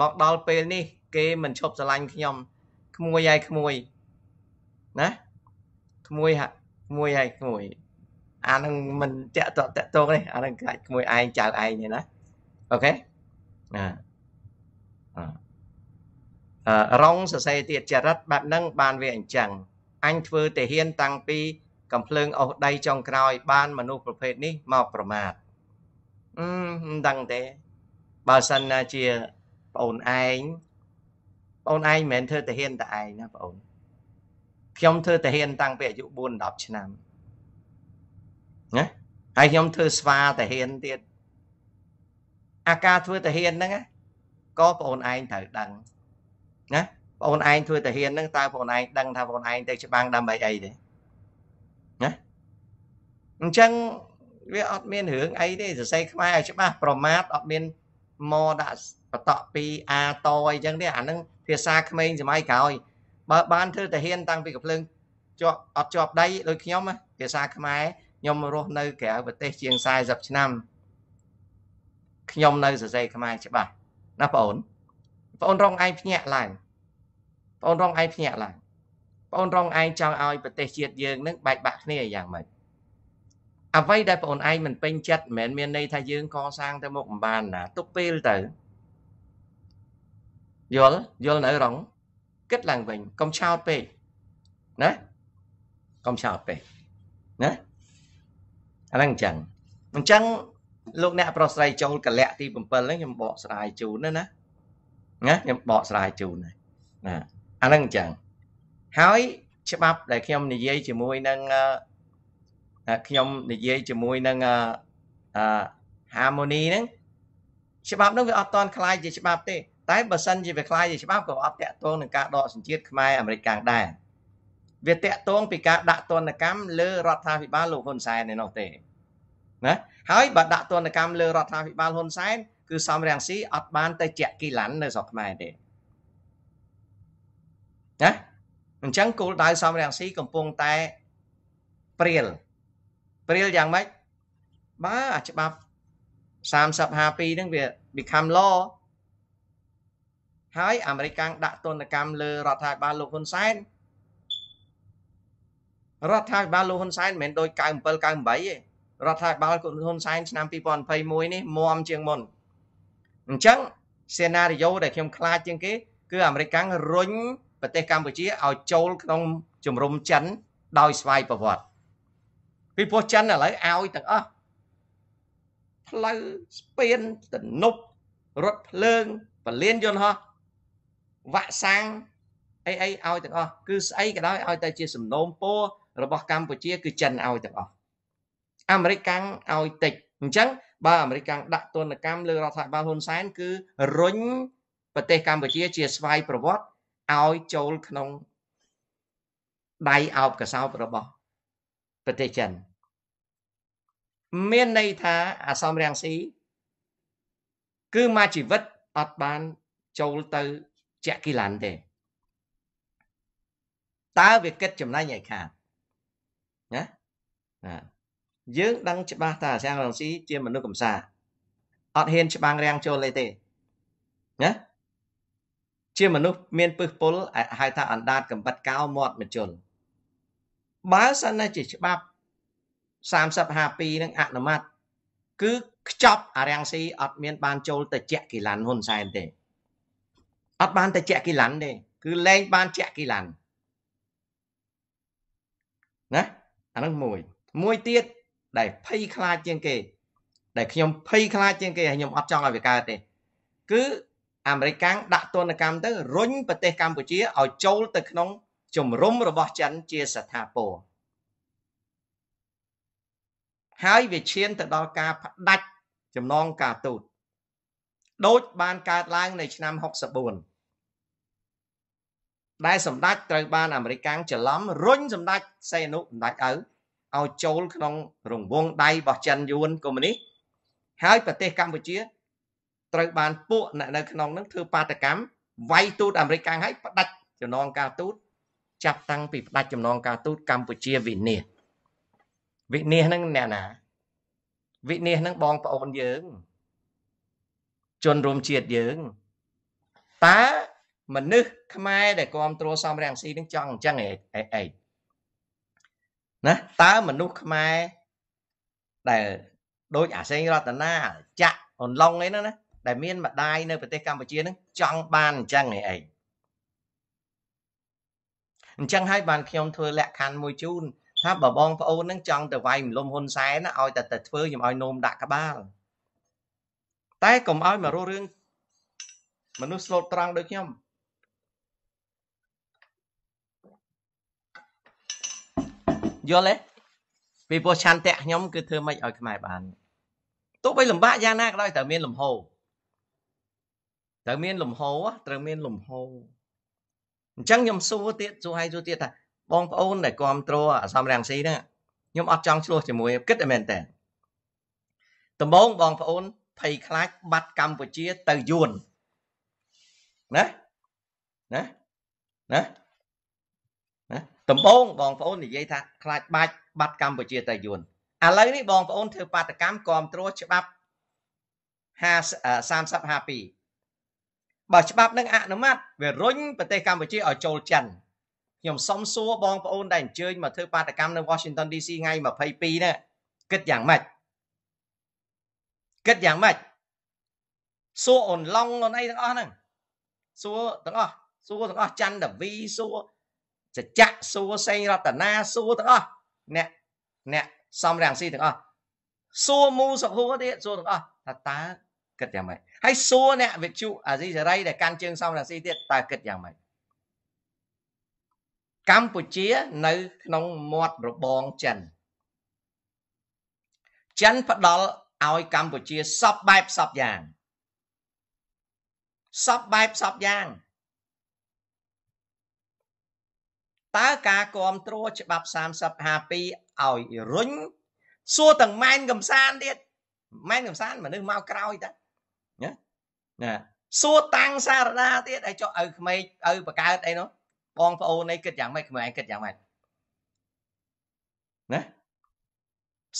មកដល់ពេល នេះ គេមិនឈប់ស្រឡាញ់ខ្ញុំក្មួយហើយក្មួយណាក្មួយហាក់ក្មួយហើយក្មួយអានឹងមិនតាក់តតាក់តងទេអានឹងកាច់ក្មួយឯងចៅឯងទេណាអូខេណាអឺរងសរសេរទៀតចរិតបែបហ្នឹងបានវាអញ្ចឹងអញធ្វើតែហ៊ានតាំងពីកំភ្លើងអស់ដីចុងក្រោយបានមនុស្សប្រភេទនេះមកប្រមាថអឺមិនដឹងទេបើសិនណាជាប្អូនឯងប្អូនឯងមិនមែនធ្វើតែហ៊ានតែឯងណាប្អូនខ្ញុំធ្វើតែហ៊ានតាំងពីអាយុ4 10ឆ្នាំណាហើយខ្ញុំធ្វើស្វាតាហ៊ានទៀត អាការធ្វើតាហ៊ានហ្នឹងក៏ប្អូនឯងត្រូវដឹងណាបងឯងធ្វើតាហ៊ានហ្នឹងតើបងឯងដឹងថាបងឯងទៅច្បាំងដើម្បីអីទេណាអញ្ចឹងវាអត់មានរឿងអីទេសរសេរខ្មែរឲ្យច្បាស់ប្រមាទអត់មានមកដាក់បតកពីអាតអីចឹងទេអាហ្នឹងភាសាក្មេងសម័យក្រោយបើបានធ្វើតាហ៊ានតាំងពីកំភ្លើងជាប់អត់ជាប់ដៃដូចខ្ញុំភាសាខ្មែរខ្ញុំរស់នៅក្រៅប្រទេសជាង40ឆ្នាំខ្ញុំនៅសរសេរខ្មែរច្បាស់ណាបងអូនបងអូនរងឯងភ្ញាក់ឡើងបងរងឯងភ្ញាក់ឡើងបងរងឯងចង់ឲ្យប្រទេសជាតិយើងនឹងបែកបាក់គ្នាយ៉ាងម៉េចអ្វីដែលបងឯងមិនពេញចិត្តមិនមែនមានន័យថាយើងកសាងទៅមុខមិនបានណាទុកពេលទៅយល់យល់នៅរង គិតឡើងវិញកុំឆោតពេកណាកុំឆោតពេកណាអាហ្នឹងអញ្ចឹងអញ្ចឹងលោកអ្នកប្រុសស្រីចូលកលៈទី7ហ្នឹងខ្ញុំបកស្រាយជូនណាណាខ្ញុំបកស្រាយជូនណាអាហ្នឹងអញ្ចឹងហើយច្បាប់ដែលខ្ញុំនិយាយជាមួយនឹងខ្ញុំនិយាយជាមួយនឹងអឺ harmony ហ្នឹងច្បាប់ហ្នឹងវាអត់តន់คล้ายជាច្បាប់ទេតែបើសិនជាវាคล้ายជាច្បាប់ក៏អត់តាក់ទងនឹងការដកសញ្ជាតិខ្មែរអាមេរិកកាំងដែរវាតាក់ទងពីការដាក់ទណ្ឌកម្មលើរដ្ឋាភិបាលលោកហ៊ុនសែនឯនោះទេណាហើយបើដាក់ទណ្ឌកម្មលើរដ្ឋាភិបាលហ៊ុនសែនគឺសំរងស៊ីអត់បានទៅជាក់គីឡាន់នៅស្រុកខ្មែរទេណាអញ្ចឹងគោលដៅសំរងស៊ីកំពុងតែព្រាលព្រាលយ៉ាងម៉េចបើអាច្បាប់3052ហ្នឹងវា become law ហើយអាមេរិកាំងដាក់ទណ្ឌកម្មលើ រដ្ឋាភិបាលលោកហ៊ុនសែនរដ្ឋាភិបាលលោកហ៊ុនសែនមិនមែនដូច97 98ទេរដ្ឋាភិបាលលោកហ៊ុនសែនឆ្នាំ2021នេះមមជាងមុនអញ្ចឹងសេណារីយ៉ូដែលខ្ញុំខ្លាចជាងគេ គឺអាមេរិកាំងរុញប្រទេសកម្ពុជាឲ្យចូលក្នុងជំរំចិនដោយស្វ័យប្រវត្តិពីព្រោះចិនឥឡូវឲ្យទាំងអស់ផ្លូវស្ពានទំនប់រថភ្លើងពលានយន្តហោះវ៉ាក់សាំងអីអីឲ្យទាំងអស់គឺស្អីក៏ដោយឲ្យតែជាសំណូមពរ របស់កម្ពុជា គឺចិនឲ្យទាំងអស់អាមេរិកកាំងឲ្យតិចអញ្ចឹងបើអាមេរិកកាំងដាក់ទណ្ឌកម្មលើរដ្ឋាភិបាលហ៊ុនសែនគឺរុញប្រទេសកម្ពុជាជា ស្វ័យប្រវត្តិឲ្យចូលក្នុងដៃអោបកសោបរបស់ប្រទេសចិនមានន័យថាអាសមរាំងស៊ីគឺមកជីវិតអត់បាន ចូលទៅជាក់គីឡានទេតើវាគិតចំណាញ់ឲ្យខាតណាយើងដឹងច្បាស់ថាអាសាំងរងស៊ីជាមនុស្សកំសាអត់ហ៊ាន ច្បាំងរាំងចូលទេទេណាជាមនុស្សមានពឹសពុលហៅថាអណ្ដាតកំបិតកោមាត់មជុលបើសិនណាជាច្បាប់3052នឹងអនុម័តគឺខ្ចប់អរាំងស៊ីអត់មាន បានចូលទៅជាក់គីឡានហ៊ុនសែនទេអត់បានទៅជាក់គីឡានទេគឺលែងបានជាក់គីឡានណាអានឹងមួយមួយទៀតដែលភ័យខ្លាចជាងគេដែលខ្ញុំភ័យខ្លាចជាងគេហើយខ្ញុំអត់ចង់ឲ្យវាកើតទេគឺអាមេរិកកាំងដាក់ទណ្ឌកម្មទៅរុញប្រទេសកម្ពុជាឲ្យចូលទៅក្នុងជំរំរបស់ចិនជាស្ថាពរហើយវាឈានទៅដល់ការផ្ដាច់ចំណងការទូត ដូចបានកើតឡើងនៅឆ្នាំ64ដែលសម្ដេចត្រូវបានអាមេរិកកាំងច្រឡំរុញសម្ដេចសេនុសម្ដេចឪឲ្យចូលក្នុងរង្វង់ដៃរបស់ចិនយួនកុម្មុយនីសហើយប្រទេសកម្ពុជាត្រូវបានពួកអ្នកនៅក្នុងនឹងធ្វើបាតកម្មវាយទូតអាមេរិកខាងហើយផ្ដាច់ចំណងការទូត ចាប់តាំងពីផ្ដាច់ចំណងការទូតកម្ពុជាវិនិច្ឆ័យវិនិច្ឆ័យហ្នឹងអ្នកណា វិនិច្ឆ័យហ្នឹងបងប្អូនយើង ជនរួមជាតិយើងតើមនុស្សខ្មែរដែលគ្រប់គ្រងសំរងស៊ីនឹងចង់អញ្ចឹងអីអីណាតើមនុស្សខ្មែរដែលដូចអាសេងរតនាចាក់អនឡុងអីហ្នឹងណាដែលមានម្ដាយនៅប្រទេសកម្ពុជានឹងចង់បានអញ្ចឹងឯងអញ្ចឹងហើយបានខ្ញុំធ្វើលក្ខខណ្ឌមួយជូនថាបើបងប្អូននឹងចង់ទៅវាយមលំហ៊ុនសែនឲ្យតែទៅធ្វើខ្ញុំឲ្យនោមដាក់ក្បាលតែកុំឲ្យមករស់រឿងមនុស្សស្លូតត្រង់ដូចខ្ញុំយល់ទេពីព្រោះឆន្ទៈខ្ញុំគឺធ្វើម៉េចឲ្យខ្មែរបានទោះបីលំបាកយ៉ាងណាក៏ដោយតែមានលំហោត្រូវមានលំហត្រូវមានលំហអញ្ចឹងខ្ញុំសួរទៀតសួរឲ្យសួរទៀតថាបងប្អូនដែលគ្រប់គ្រងអសំរាំងស៊ីហ្នឹងខ្ញុំអត់ចង់ឆ្លោះជាមួយគិតតែមែនតើដំបងបងប្អូនភ័យខ្លាចបាត់កម្ពុជាទៅយួនណាណាណាណាដំបងបងប្អូននិយាយថាខ្លាចបាច់បាត់កម្ពុជាទៅយួនឥឡូវនេះបងប្អូនធ្វើបាតកម្មគ្រប់គ្រងច្បាប់50 30 52បើច្បាប់នឹងអនុម័តវារុញប្រទេសកម្ពុជាឲ្យចូលចិនខ្ញុំសុំសួរបងប្អូនដែលអញ្ជើញមកធ្វើបាតកម្មនៅ Washington DC ថ្ងៃ22នេះគិតយ៉ាងម៉េចគិតយ៉ាងម៉េចសួរអូនឡុងអូនអីទាំងអស់ហ្នឹងសួរទាំងអស់សួរទាំងអស់ច័ន្ទវីសួរចចៈសួរសេងរតនាសួរទាំងអស់អ្នកអ្នកសំរាំងស៊ីទាំងអស់សួរមូសុខួរទៀតសួរទាំងអស់ថាតើគិតយ៉ាងម៉េចហើយសួរអ្នកវិទ្យុអាស៊ីសេរី ដែលកាន់ជើងសំរាសីទៀតតើគិតយ៉ាងម៉េចកម្ពុជា នៅ ក្នុងមាត់របងចិនចិនផ្ដល់ឲ្យកម្ពុជាសពបែបសពយ៉ាងសពបែបសពយ៉ាងតើការគ្រប់គ្រងច្បាប់3052ឲ្យរុញសួរទាំងម៉ែនកំសានទៀតម៉ែនកំសានមនុស្សមកក្រោយតាណាសួរតាំងសារដាទៀតឲ្យចុះឲ្យក្មេងឲ្យបកើតអីនោះបងប្អូននេះគិតយ៉ាងម៉េចក្មេងឯងគិតយ៉ាងម៉េចណា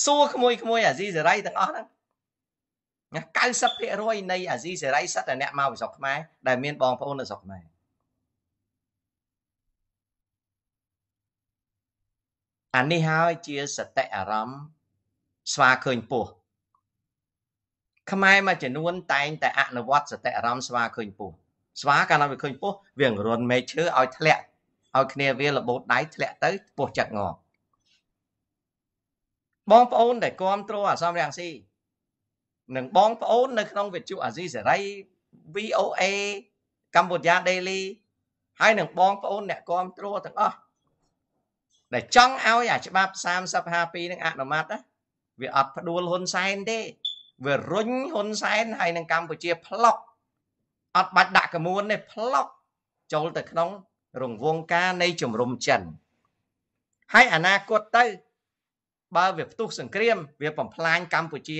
សួរក្មួយក្មួយអាស៊ីសេរីទាំងអស់ហ្នឹងណា90%នៃ អាស៊ីសេរីសិតតែអ្នកមកពីស្រុកខ្មែរដែលមានបងប្អូននៅស្រុកខ្មែរអានេះហើយជា សតិអារម្មណ៍ស្វាឃើញពោះខ្មែរមួយចំនួនតែងតែអនុវត្តសតិអារម្មណ៍ស្វាឃើញពស់ស្វាកាលណាវាឃើញពស់វាងរន់មែកឈើឲ្យ ធ្លាក់ឲ្យគ្នាវាលបូតដៃធ្លាក់ទៅពស់ចាក់ងកបងប្អូនដែលគ្រប់គ្រងអាសំរងស៊ីនិងបងប្អូន នៅក្នុងវិទ្យុអាស៊ីសេរី VOA កម្ពុជា Daily ហើយនឹងបងប្អូនអ្នកគ្រប់គ្រងទាំងអស់ដែលចង់ឲ្យអាច្បាប់3052នឹងអនុម័តវាអត់ផ្ដួលហ៊ុនសែនទេវារុញហ៊ុនសែនហើយនឹងកម្ពុជាផ្លុកអត់បាច់ដាក់កមួនទេផ្លុកចូលទៅក្នុងរង្វង់ការនៃជំរំចិន ហើយអនាគតទៅ បើវាផ្ទុះសង្គ្រាម វាបំផ្លាញកម្ពុជា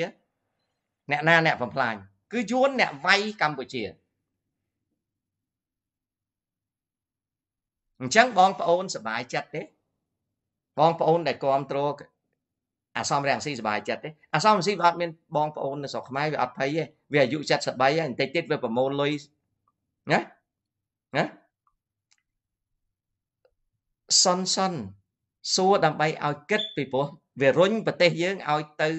អ្នកណាអ្នកបំផ្លាញគឺយួនអ្នកវាយកម្ពុជាអញ្ចឹងបងប្អូនសប្បាយចិត្តទេ បងប្អូនដែលគ្រប់គ្រងអាសំរាំងស៊ីសុបាយចិត្តទេអាសំស៊ីវាអត់មានបងប្អូននៅស្រុកខ្មែរវាអត់ភ័យទេវាអាយុ73ហើយបន្តិចទៀតវាប្រមូលលុយណាណាសុនសុនសួរដើម្បីឲ្យគិតពីព្រោះវារុញប្រទេសយើងឲ្យទៅ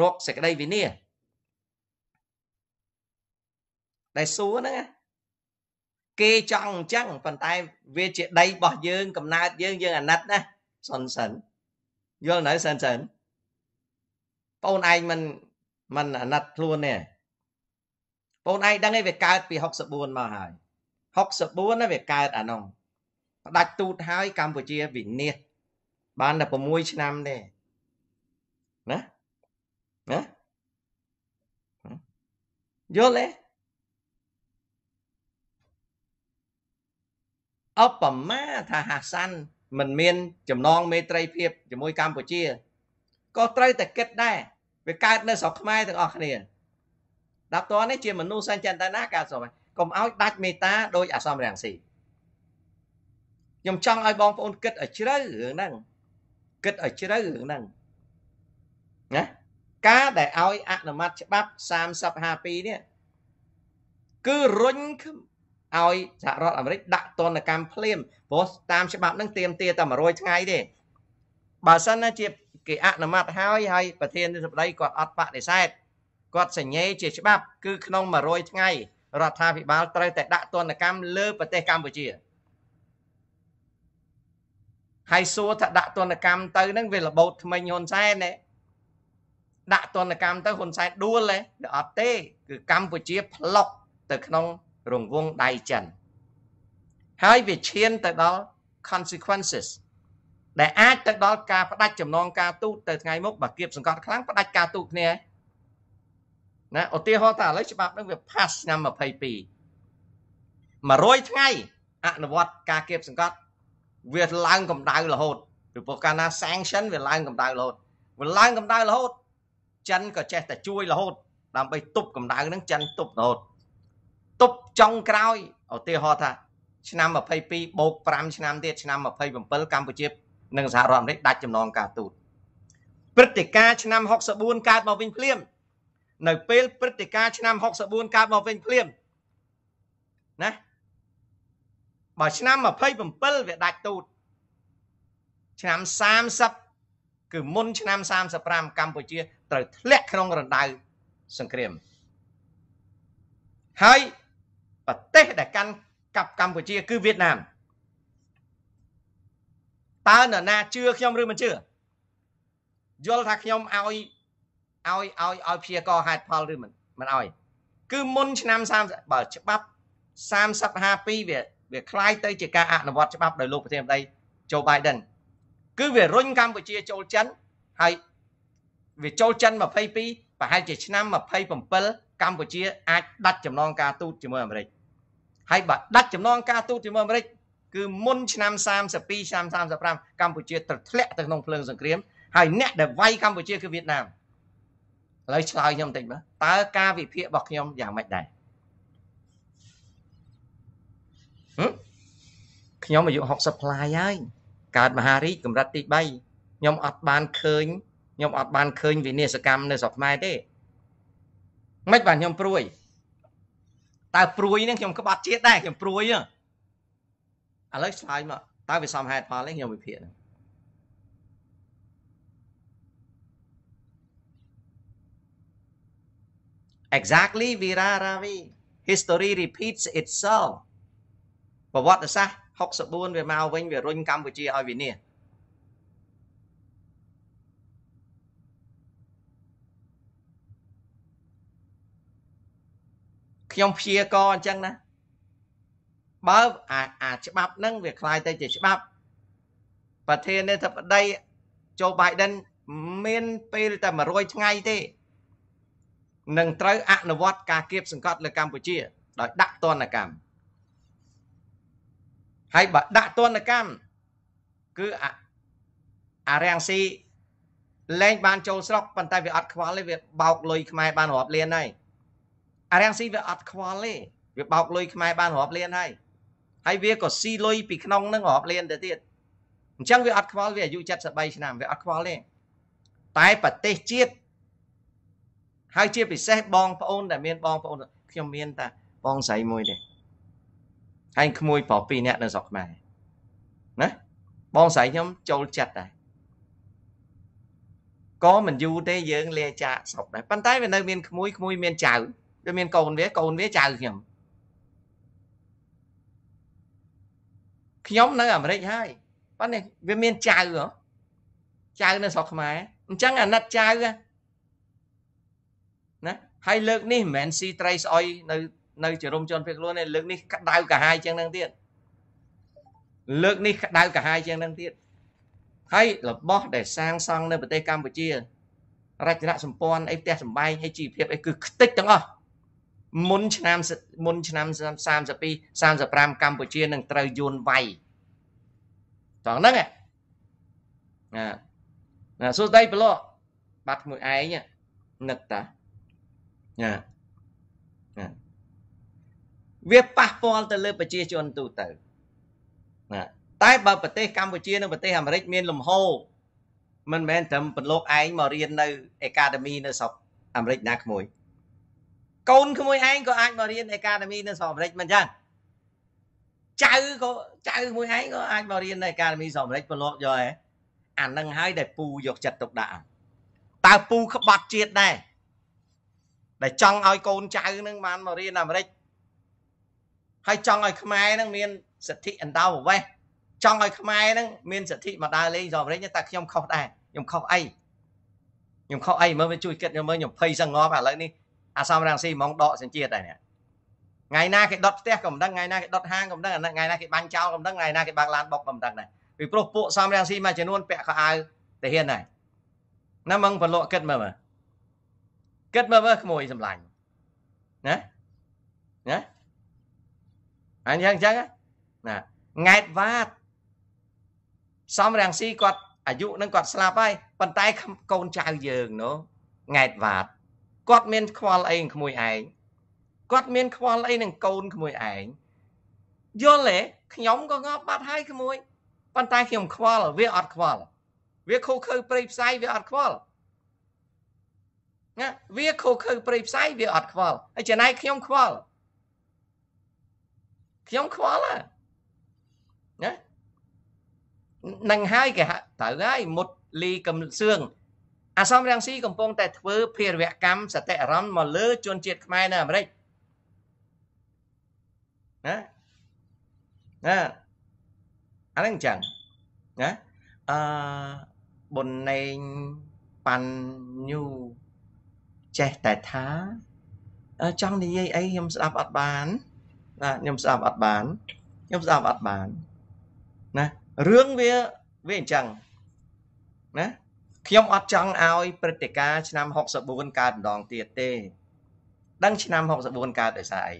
រកសេចក្តីវិនាសដែលសួរហ្នឹងគេចង់អញ្ចឹងប៉ុន្តែវាជាដីរបស់យើងកំណើតយើងយើងអាណិតណាសុនសិនយល់នៅសិនសិនបងឯងមិនមិនអាណិតខ្លួនទេបងឯងដឹងឯងវាកើតពី64មកហើយ64ណាវាកើតអានោះផ្ដាច់ទូតហើយកម្ពុជាវិនិច្ឆ័យបានតែ6ឆ្នាំទេណាណាយល់ទេអបមាថាហាសាន់មិនមាន ចំណង មេត្រីភាពជាមួយកម្ពុជាក៏ត្រូវតែគិតដែរវាកើតនៅស្រុកខ្មែរទាំងអស់គ្នាដាប់តនេះជាមនុស្សសញ្ចន្តនាការសុំកុំឲ្យដាច់មេត្តាដោយអសមរាំងស៊ីខ្ញុំចង់ឲ្យបងប្អូនគិតឲ្យជ្រៅរឿងហ្នឹងគិតឲ្យជ្រៅរឿងហ្នឹងណាការដែលឲ្យអនុម័តច្បាប់3052នេះគឺរុញឲ្យសហរដ្ឋអាមេរិកដាក់ទណ្ឌកម្មភ្លាមព្រោះតាមច្បាប់ហ្នឹងទៀមទាតែ100ថ្ងៃទេបើសិនណាជាគេអនុម័តហើយហើយប្រធានសប្តីគាត់អត់បដិសេធគាត់សញ្ញេជាច្បាប់គឺក្នុង100ថ្ងៃរដ្ឋាភិបាលត្រូវតែដាក់ទណ្ឌកម្មលើប្រទេសកម្ពុជាហើយសួរថាដាក់ទណ្ឌកម្មទៅនឹងវាលបោតថ្មិញហ៊ុនសែនទេដាក់ទណ្ឌកម្មទៅហ៊ុនសែនដួលទេអត់ទេ គឺកម្ពុជាផ្លុកទៅក្នុងរង្វង់ដៃចិន ហើយវាឈានទៅដល់ consequences ដែលអាចទៅដល់ការផ្ដាច់ចំណងការទូតទៅថ្ងៃមុខបើគៀបសង្កត់ខ្លាំងផ្ដាច់ការទូតគ្នាណាឧទាហរណ៍ថាឥឡូវច្បាប់នឹងវា pass ឆ្នាំ22 100ថ្ងៃអនុវត្តការគៀបសង្កត់វាឡើងកម្ដៅរហូតពីព្រោះកាលណា sanction វាឡើងកម្ដៅរហូតវាឡើងកម្ដៅរហូតចិនក៏ចេះតែជួយរហូត ដើម្បីទប់កម្ដៅនឹងចិនទប់រហូតទប់ចុងក្រោយឧទាហរណ៍ថាឆ្នាំ22បូក5ឆ្នាំទៀតឆ្នាំ27កម្ពុជានិងសហរដ្ឋអាមេរិកដាច់ចំណងការទូតព្រឹត្តិការណ៍ឆ្នាំ64កើតមកវិញភ្លាម នៅពេលព្រឹត្តិការណ៍ឆ្នាំ64កើតមកវិញភ្លាមណាបើឆ្នាំ27វាដាច់ទូតឆ្នាំ30គឺមុនឆ្នាំ35កម្ពុជាត្រូវធ្លាក់ក្នុងរណ្ដៅសង្គ្រាមហើយប្រទេស ដែលកាន់កាប់កម្ពុជា គឺវៀតណាមតើនរណាជឿខ្ញុំឬមិនជឿយល់ថាខ្ញុំឲ្យឲ្យឲ្យឲ្យព្យាករហេតុផលឬមិនមិនឲ្យ គឺមុនឆ្នាំ30បើច្បាប់3052វាវាคล้ายទៅជាការអនុវត្តច្បាប់ដោយលោកប្រធានាធិបតី Joe Biden គឺវារុញកម្ពុជាចូលចិនហើយវាចូលចិន22ប្រហែលជាឆ្នាំ27កម្ពុជាអាចដាច់ចំណងការទូតជាមួយអាមេរិកហើយបើដាច់ចំណងការទូតជាមួយអាមេរិកគឺមុនឆ្នាំ32ឆ្នាំ35កម្ពុជាត្រូវធ្លាក់ទៅក្នុងភ្លើងសង្គ្រាមហើយអ្នកដែលវាយកម្ពុជាគឺវៀតណាមឥឡូវឆ្លើយខ្ញុំបន្តិចមើលតើការវិភាគរបស់ខ្ញុំយ៉ាងម៉េចដែរខ្ញុំអាយុ60ប្លាយហើយកើតមហារាជកម្រិតទី3ខ្ញុំអត់បានឃើញខ្ញុំអត់បានឃើញវិនិស្សកម្មនៅស្រុកខ្មែរទេមិនបានខ្ញុំព្រួយតើព្រួយនឹងខ្ញុំក្បត់ជាតិដែរខ្ញុំព្រួយហ្នឹងឥឡូវឆ្លើយមកតើវាសមហេតុផលទេខ្ញុំវិភាគហ្នឹង Exactly Vira Ravi history repeats itself ប្រវត្តិសាស្ត្រ64វាមកវិញ វារុញកម្ពុជាឲ្យវិនាសខ្ញុំព្យាករអញ្ចឹងណាបើអាអាច្បាប់ហ្នឹងវាคล้ายទៅជាច្បាប់ប្រធានាធិបតីโจ Biden មានពេលតែ100ថ្ងៃទេនឹងត្រូវអនុវត្តការគៀបសង្កត់លើកម្ពុជាដោយដាក់ទណ្ឌកម្មហើយបើដាក់ទណ្ឌកម្មគឺអារាំងស៊ីលែងបានចូលស្រុកប៉ុន្តែវាអត់ខ្វល់ទេវាបោកលុយខ្មែរបានរាប់លានហើយអារាំងស៊ីវាអត់ខ្វល់ទេវាបោកលុយខ្មែរបានរាប់លានហើយហើយវាក៏ស៊ីលុយពីក្នុងនឹងរាប់លានទៅទៀតអញ្ចឹងវាអត់ខ្វល់វាអាយុ73ឆ្នាំវាអត់ខ្វល់ទេតែប្រទេសជាតិហើយជាពិសេសបងប្អូនដែលមានបងប្អូនខ្ញុំមានតាបងស្រីមួយទេហើយក្មួយប្រុស2នាក់នៅស្រុកខ្មែរណាបងស្រីខ្ញុំចូលចិត្តដែរក៏មិនយូរទេយើងលាចាកស្រុកដែរប៉ុន្តែវានៅមានក្មួយ ក្មួយមានចៅវាមានកូនវាកូនវាចៅខ្ញុំខ្ញុំនៅអាមេរិកហើយប៉ណ្ណេះវាមានចៅហ៎ចៅនៅស្រុកខ្មែរអញ្ចឹងអាណិតចៅណាហើយលើកនេះមិនមែនស៊ីត្រីស្អុយនៅនៅជារំជនភៀសខ្លួនទេលើកនេះក្តៅកាហាយជាងហ្នឹងទៀតលើកនេះក្តៅកាហាយជាងហ្នឹងទៀតហើយរបស់ដែលសាងសង់នៅ ប្រទេសកម្ពុជារចនាសម្ព័ន្ធអីផ្ទះសម្បែងអីជីវភាពអីគឺខ្ទេចទាំងអស់មុនឆ្នាំមុនឆ្នាំ32 35កម្ពុជានឹងត្រូវយួនវាយត្រង់ហ្នឹងណាណាសួស្ដីប្លោះបាត់មួយឯងនឹកតាណាណាវាប៉ះពាល់ទៅលើ ប្រជាជនទូទៅណាតែបើប្រទេសកម្ពុជានិងប្រទេសអាមេរិកមាន លំហមិនមែនត្រឹមប្រឡូកឯងមករៀននៅអាកាដេមីនៅស្រុកអាមេរិកណាក្មួយកូនក្មួយឯងក៏អាចមករៀនអាកាដេមីនៅសហរដ្ឋមិនចឹងចៅក៏ចៅមួយឯងក៏អាចមករៀននៅអាកាដេមីសហរដ្ឋប្រឡប់យកឯងអានឹងហើយដែលពូយកចិត្តទុកដាក់តើពូក្បត់ជាតិដែរដែលចង់ឲ្យកូនចៅនឹងបានមករៀនអាមេរិកហើយចង់ឲ្យខ្មែរនឹងមានសិទ្ធិអន្តោប្រវេសន៍ចង់ឲ្យខ្មែរនឹងមានសិទ្ធិមកដើរលេងសហរដ្ឋតែខ្ញុំខុសដែរខ្ញុំខុសអីខ្ញុំខុសអីមើលវាជួយគិតខ្ញុំមើលខ្ញុំភ័យសង្ងប់ឥឡូវនេះអាសំរងស៊ីហ្មងដកសញ្ជាតិតែនេះថ្ងៃណាគេដុតផ្ទះក៏មិនដឹងថ្ងៃណាគេដុតហាងក៏មិនដឹងថ្ងៃណាគេបាញ់ចោលក៏មិនដឹងថ្ងៃណាគេបើកឡានបុកក៏មិនដឹងដែរពីព្រោះពួកសំរងស៊ីមួយចំនួនពាក់ខោអាវទៅហ៊ានដែរណាមឹងប្រលក់គិតមើលមើលគិតមើលមើលក្មួយសម្លាញ់ណាណាអញ្ចឹងអញ្ចឹងណាង៉ែតវ៉ាតសំរងស៊ីគាត់អាយុនឹងគាត់ស្លាប់ហើយប៉ុន្តែកូនចៅយើងនោះង៉ែតវ៉ាតគាត់មានខ្វល់អីនឹងក្មួយឯងគាត់មានខ្វល់អីនឹងកូន ក្មួយឯងយល់ទេខ្ញុំក៏ងាប់បាត់ហើយក្មួយប៉ុន្តែខ្ញុំខ្វល់វាអត់ខ្វល់វាខូខើព្រៃផ្សៃវាអត់ខ្វល់ណាវាខូខើព្រៃផ្សៃវាអត់ខ្វល់ហើយចំណែកខ្ញុំខ្វល់ខ្ញុំខ្វល់ណានឹងហើយគេត្រូវហើយមុតលីកំសឿងអាសមរាំងស៊ីកំពុងតែធ្វើភារវកម្មសតិអារម្មណ៍មកលើជនជាតិខ្មែរនៅអាមេរិកណាណាអានឹងចឹងណាអឺប៊ុនណេងប៉ាន់ញូចេះតែថាចង់និយាយអីខ្ញុំស្ដាប់អត់បានណាខ្ញុំស្ដាប់អត់បានខ្ញុំស្ដាប់អត់បានណារឿងវាវាអញ្ចឹងណាខ្ញុំអត់ចង់ឲ្យព្រឹត្តិការណ៍ឆ្នាំ64កើតម្ដងទៀតទេ ដឹង ឆ្នាំ64កើតដោយសារអី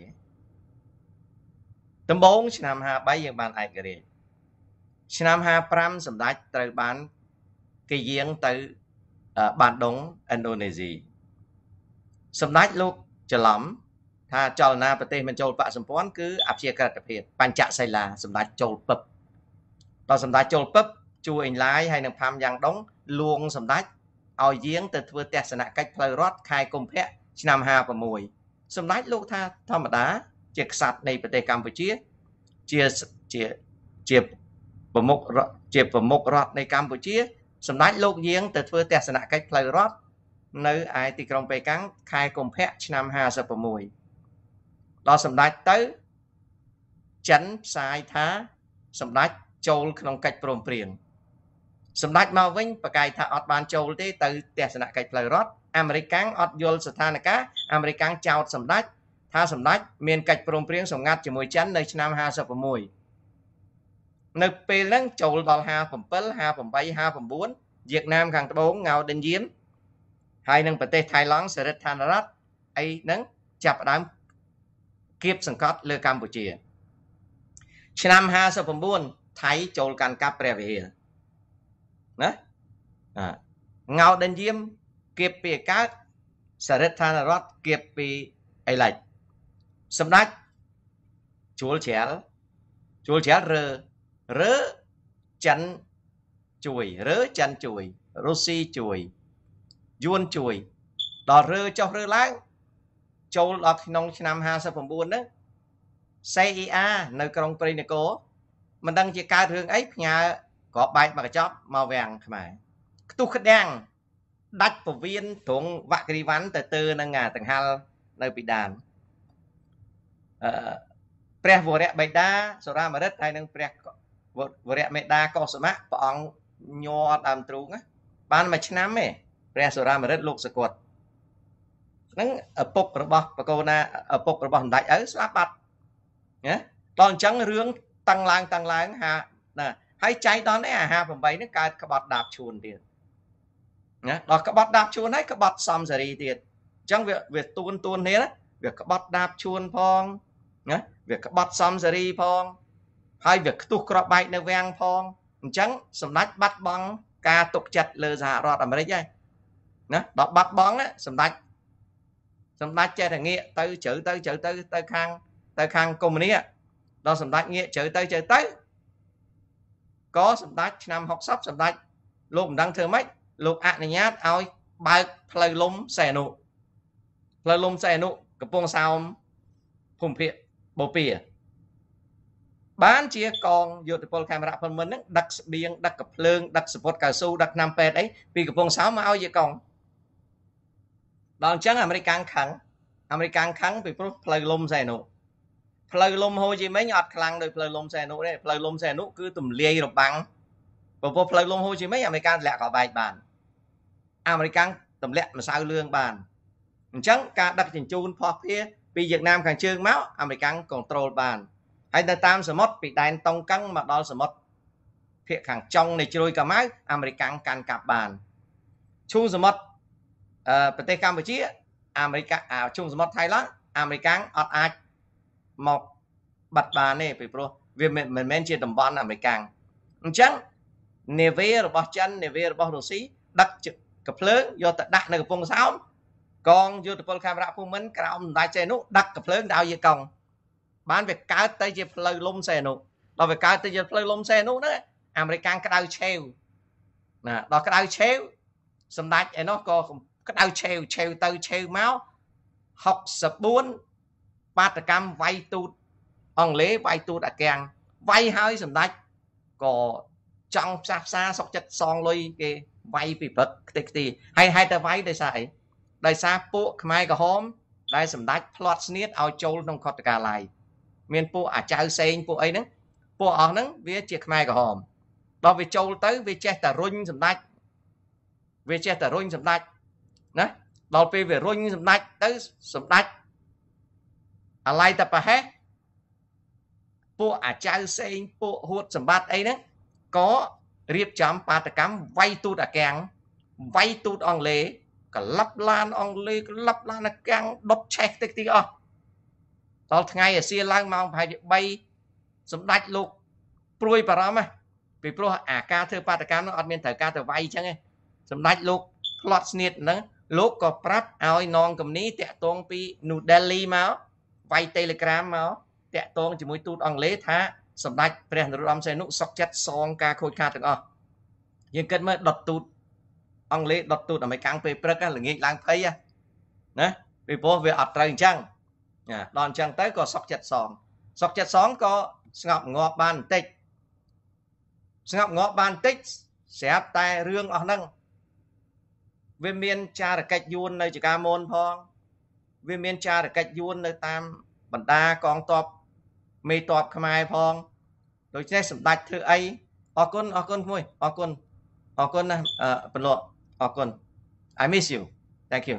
ដំបូងឆ្នាំ53យើងបានឯករាជ្យឆ្នាំ55សម្ដេចត្រូវបានគេយាងទៅបានដងឥណ្ឌូនេស៊ីសម្ដេចលោកច្រឡំថាចលនាប្រទេសមិនចូលបកសម្ព័ន្ធគឺអព្យាក្រឹតភាពបញ្ចសិលាសម្ដេចចូលពឹបដល់សម្ដេចចូលពឹបជួអេងឡាយហើយនឹងផាំយ៉ាងដងលួងសម្ដេចឲ្យយាងទៅធ្វើទស្សនកិច្ចផ្លូវរដ្ឋខែកុម្ភៈឆ្នាំ56សម្ដេចលោកថាធម្មតា ជាក្សត្រនៃប្រទេសកម្ពុជាជាជាជាប្រមុខជាប្រមុខរដ្ឋនៃកម្ពុជាសម្ដេចលោកយាងទៅធ្វើទស្សនកិច្ចផ្លូវរដ្ឋនៅឯទីក្រុងប៉េកាំងខែកុម្ភៈឆ្នាំ56ដល់សម្ដេចទៅចិនផ្សាយថាសម្ដេចចូល ក្នុងកិច្ចព្រមព្រៀងសម្ដេចមកវិញប្រកាយថាអត់បានចូលទេទៅទស្សនកិច្ចផ្លូវរដ្ឋអាមេរិកាំងអត់យល់ស្ថានភាពអាមេរិកាំងចោទសម្ដេចថាសម្ដេចមានកិច្ចព្រមព្រៀងសម្ងាត់ជាមួយចិននៅឆ្នាំ56នៅពេលហ្នឹងចូលដល់57 58 59វៀតណាមខាងត្បូងងៅដិនយៀនហើយនឹងប្រទេសថៃឡង់សេរីឋានរដ្ឋអីហ្នឹងចាប់ផ្ដើមគៀបសង្កត់លើកម្ពុជាឆ្នាំ59ថៃចូលកាន់កាប់ព្រះវិហារណាងោដិនយាមគៀបពីកើតសរិដ្ឋានរដ្ឋគៀបពីអីឡាច់សម្ដេចជួលជ្រាលជួលជ្រាលរើរើចិនជួយរើចិនជួយរុស្ស៊ីជួយ យួនជួយដល់រើចុះរើឡើងចូលដល់ក្នុងឆ្នាំ59ហ្នឹង CER នៅក្រុងព្រៃនគរមិនដឹងជាកើតរឿងអីផ្ញើក៏បែកមកកញ្ចប់មកវាំងខ្មែរខ្ទុះក្ដាំងដាច់ពវៀនត្រង់វគ្គរីវ័នទៅទៅនឹងអាដង្ហលនៅពីដានអឺព្រះវរៈបេតាសូរាមរិទ្ធហើយនឹង ព្រះវរៈមេតាកុសមៈព្រះអង្គញ័រដើមទ្រូងបានមួយឆ្នាំទេព្រះសូរាមរិទ្ធលោកសកុតហ្នឹងឪពុករបស់បកូនណាឪពុករបស់ម្ដាច់ឪស្លាប់បាត់ណាដល់អញ្ចឹងរឿងតាំងឡើងតាំងឡើងហាណាហើយចៃដន្យនេះអាហារ8ហ្នឹងកើតក្បត់ដាបឈួនទៀតណាដល់ក្បត់ដាបឈួនហើយក្បត់សំសារីទៀតអញ្ចឹងវាវាទួនទួននេះណាវាក្បត់ដាបឈួនផងណាវាក្បត់សំសារីផង ហើយវាខ្ទុះក្របបែកនៅវាំងផងអញ្ចឹងសម្ដេចបាត់បង់ការទុកចិត្តលើសហរដ្ឋអាមេរិកហើយណាដល់បាត់បង់សម្ដេចសម្ដេចចេះតែងាកទៅជ្រៅទៅជ្រៅទៅទៅខាងទៅខាងកុម្មុយនីដល់សម្ដេចងាកជ្រៅទៅជ្រៅទៅក៏សម្ដេចឆ្នាំ60សម្ដេចលោកមិនដឹងធ្វើម៉េចលោកអនុញ្ញាតឲ្យបើកផ្លូវលំសែនុផ្លូវលំសែនុកំពង់សោមភូមិភាគបូព៌ាបានជាកងយោធពលខេមរៈភិនមិនហ្នឹងដឹកស្បៀងដឹកកំភ្លើងដឹកសពុតកៅស៊ូដឹកឆ្នាំពេទ្យអីពីកំពង់សោមមកឲ្យជាកងដល់អញ្ចឹងអាមេរិកាំងខឹងអាមេរិកាំងខឹងពីព្រោះផ្លូវលំសែនុផ្លូវលំហូជីមិញអត់ខ្លាំងដោយផ្លូវលំសែនុទេផ្លូវលំសែនុគឺទម្លាយរបាំងពពោះផ្លូវលំហូជីមិញអាមេរិកាទម្លាក់កបែកបានអាមេរិកាំងទម្លាក់ម្សៅលឿងបានអញ្ចឹងការដឹកជញ្ជូនផោះភៀពីវៀតណាមខាងជើងមកអាមេរិកាំងគនត្រូលបានហើយនៅតាមសមុទ្រពីដែនតុងកឹងមកដល់សមុទ្រភាគខាងចុងនៃជ្រោយកាម៉ៅអាមេរិកាំងកាន់កាប់បានឈូងសមុទ្រប្រទេសកម្ពុជាអាមេរិកឈូងសមុទ្រថៃឡង់អាមេរិកាំងអត់អាចមកបាត់បានទេពីព្រោះវាមិនមែនជា តំបន់អាមេរិកអញ្ចឹងនាវារបស់ចិននាវារបស់រុស្ស៊ីដឹកកភ្លើងយកទៅដាក់នៅកំពង់សោមកងយុទ្ធពលខេមរៈភូមិន្ទក្រោមសម្ដេចសេនុដឹកកភ្លើងដល់យាកង បានវាកើតទៅជាផ្លូវលំសេនុដល់វាកើតទៅជាផ្លូវលំសេនុហ្នឹងអាមេរិកក្តៅឆេវណាដល់ក្តៅឆេវ សម្ដេចឯនោះក៏ក្តៅឆេវឆេវទៅឆេវមក64បាតកម្មវាយទូតអង់គ្លេសវាយទូតអាកាំងវាយហើយសម្ដេចក៏ចង់ផ្សះផ្សាសុកចិត្តសងលុយគេវាយពីព្រឹកខ្ទេចខ្ទីហើយហេតុតែវាយដោយសារអីដោយសារពួក ខ្មែរក្រហមដែលសម្ដេចផ្លត់ស្នៀតឲ្យចូលក្នុងខុទ្ទកាល័យមានពួកអាចៅសេងពួកអីហ្នឹងពួកអស់ហ្នឹងវាជា ខ្មែរក្រហមដល់វាចូលទៅវាចេះតែរុញសម្ដេចវាចេះតែរុញសម្ដេចណាដល់ពេលវារុញសម្ដេចទៅសម្ដេចអាឡ័យតប្រហេះពួកអាចៅផ្សេងពួកហួតសម្បត្តិអីហ្នឹងក៏រៀបចំបាតកម្មវាយទូតអាកាំងវាយទូតអង់គ្លេសក្លាប់ឡានអង់គ្លេសក្លាប់ឡានអាកាំងដុតឆេះតិចតិចអស់ដល់ថ្ងៃអាសៀឡើងម៉ោងប្រហែល3សម្ដេចលោកព្រួយ បារម្ភពីព្រោះអាការធ្វើបាតកម្មនោះអត់មានត្រូវការទៅវាយអញ្ចឹងទេសម្ដេចលោកផ្លត់ស្នៀតហ្នឹងលោកក៏ប្រាប់ឲ្យនងកំនីតាក់ទងពី New Delhi មកវាយ Telegram មកតាក់ទងជាមួយទូតអង់គ្លេសថាសម្ដេចព្រះនរោត្តមសីហនុសុកចិត្តសងការខូចខាតទាំងអស់យើងគិតមើលដុតទូតអង់គ្លេសដុតទូតអាមេរិកពេលព្រឹកល្ងាចឡើងភ័យណាពីព្រោះវាអត់ត្រូវអញ្ចឹងណាដល់អញ្ចឹងទៅក៏សុកចិត្តសងសុកចិត្តសងក៏ស្ងប់ងាប់បានបន្តិចស្ងប់ងាប់បានបន្តិចស្រាប់តែរឿងអស់ហ្នឹងវាមានចារកិច្ចយួននៅចកាមូនផងវាមានចារកិច្ចយួននៅតាមបណ្ដាកងទ័ពមេទ័ពខ្មែរផង ដូច្នេះសម្ដេចធ្វើអីអរគុណអរគុណមួយអរគុណអរគុណណាប្រឡក់អរគុណ I miss you thank you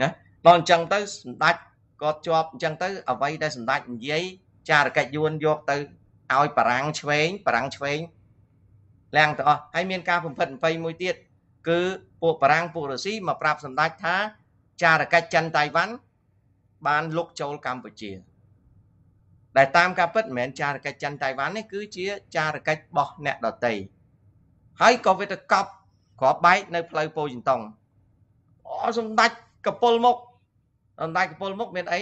ណាដល់អញ្ចឹងទៅសម្ដេចក៏ជាប់អញ្ចឹងទៅអ្វីដែលសម្ដេចនិយាយចារកិច្ចយួនយកទៅឲ្យបារាំងឆ្វេងបារាំងឆ្វេងលាំងទៅអស់ហើយមានការបំផិត21ទៀតគឺពួកបារាំងពួករុស្ស៊ីមកប្រាប់សម្ដេចថាចារកិច្ចចិនតៃវ៉ាន់បានលុកចូលកម្ពុជាដែលតាមការពិតមិនមែនចារកិច្ចចិនតៃវ៉ាន់នេះ គឺជាចារកិច្ចរបស់អ្នកដតីហើយក៏វាទៅកប់ក្របបែកនៅ ផ្លូវពោជិនតុងអូសម្ដេចកពុលមុខសម្ដេចកពុលមុខមានអី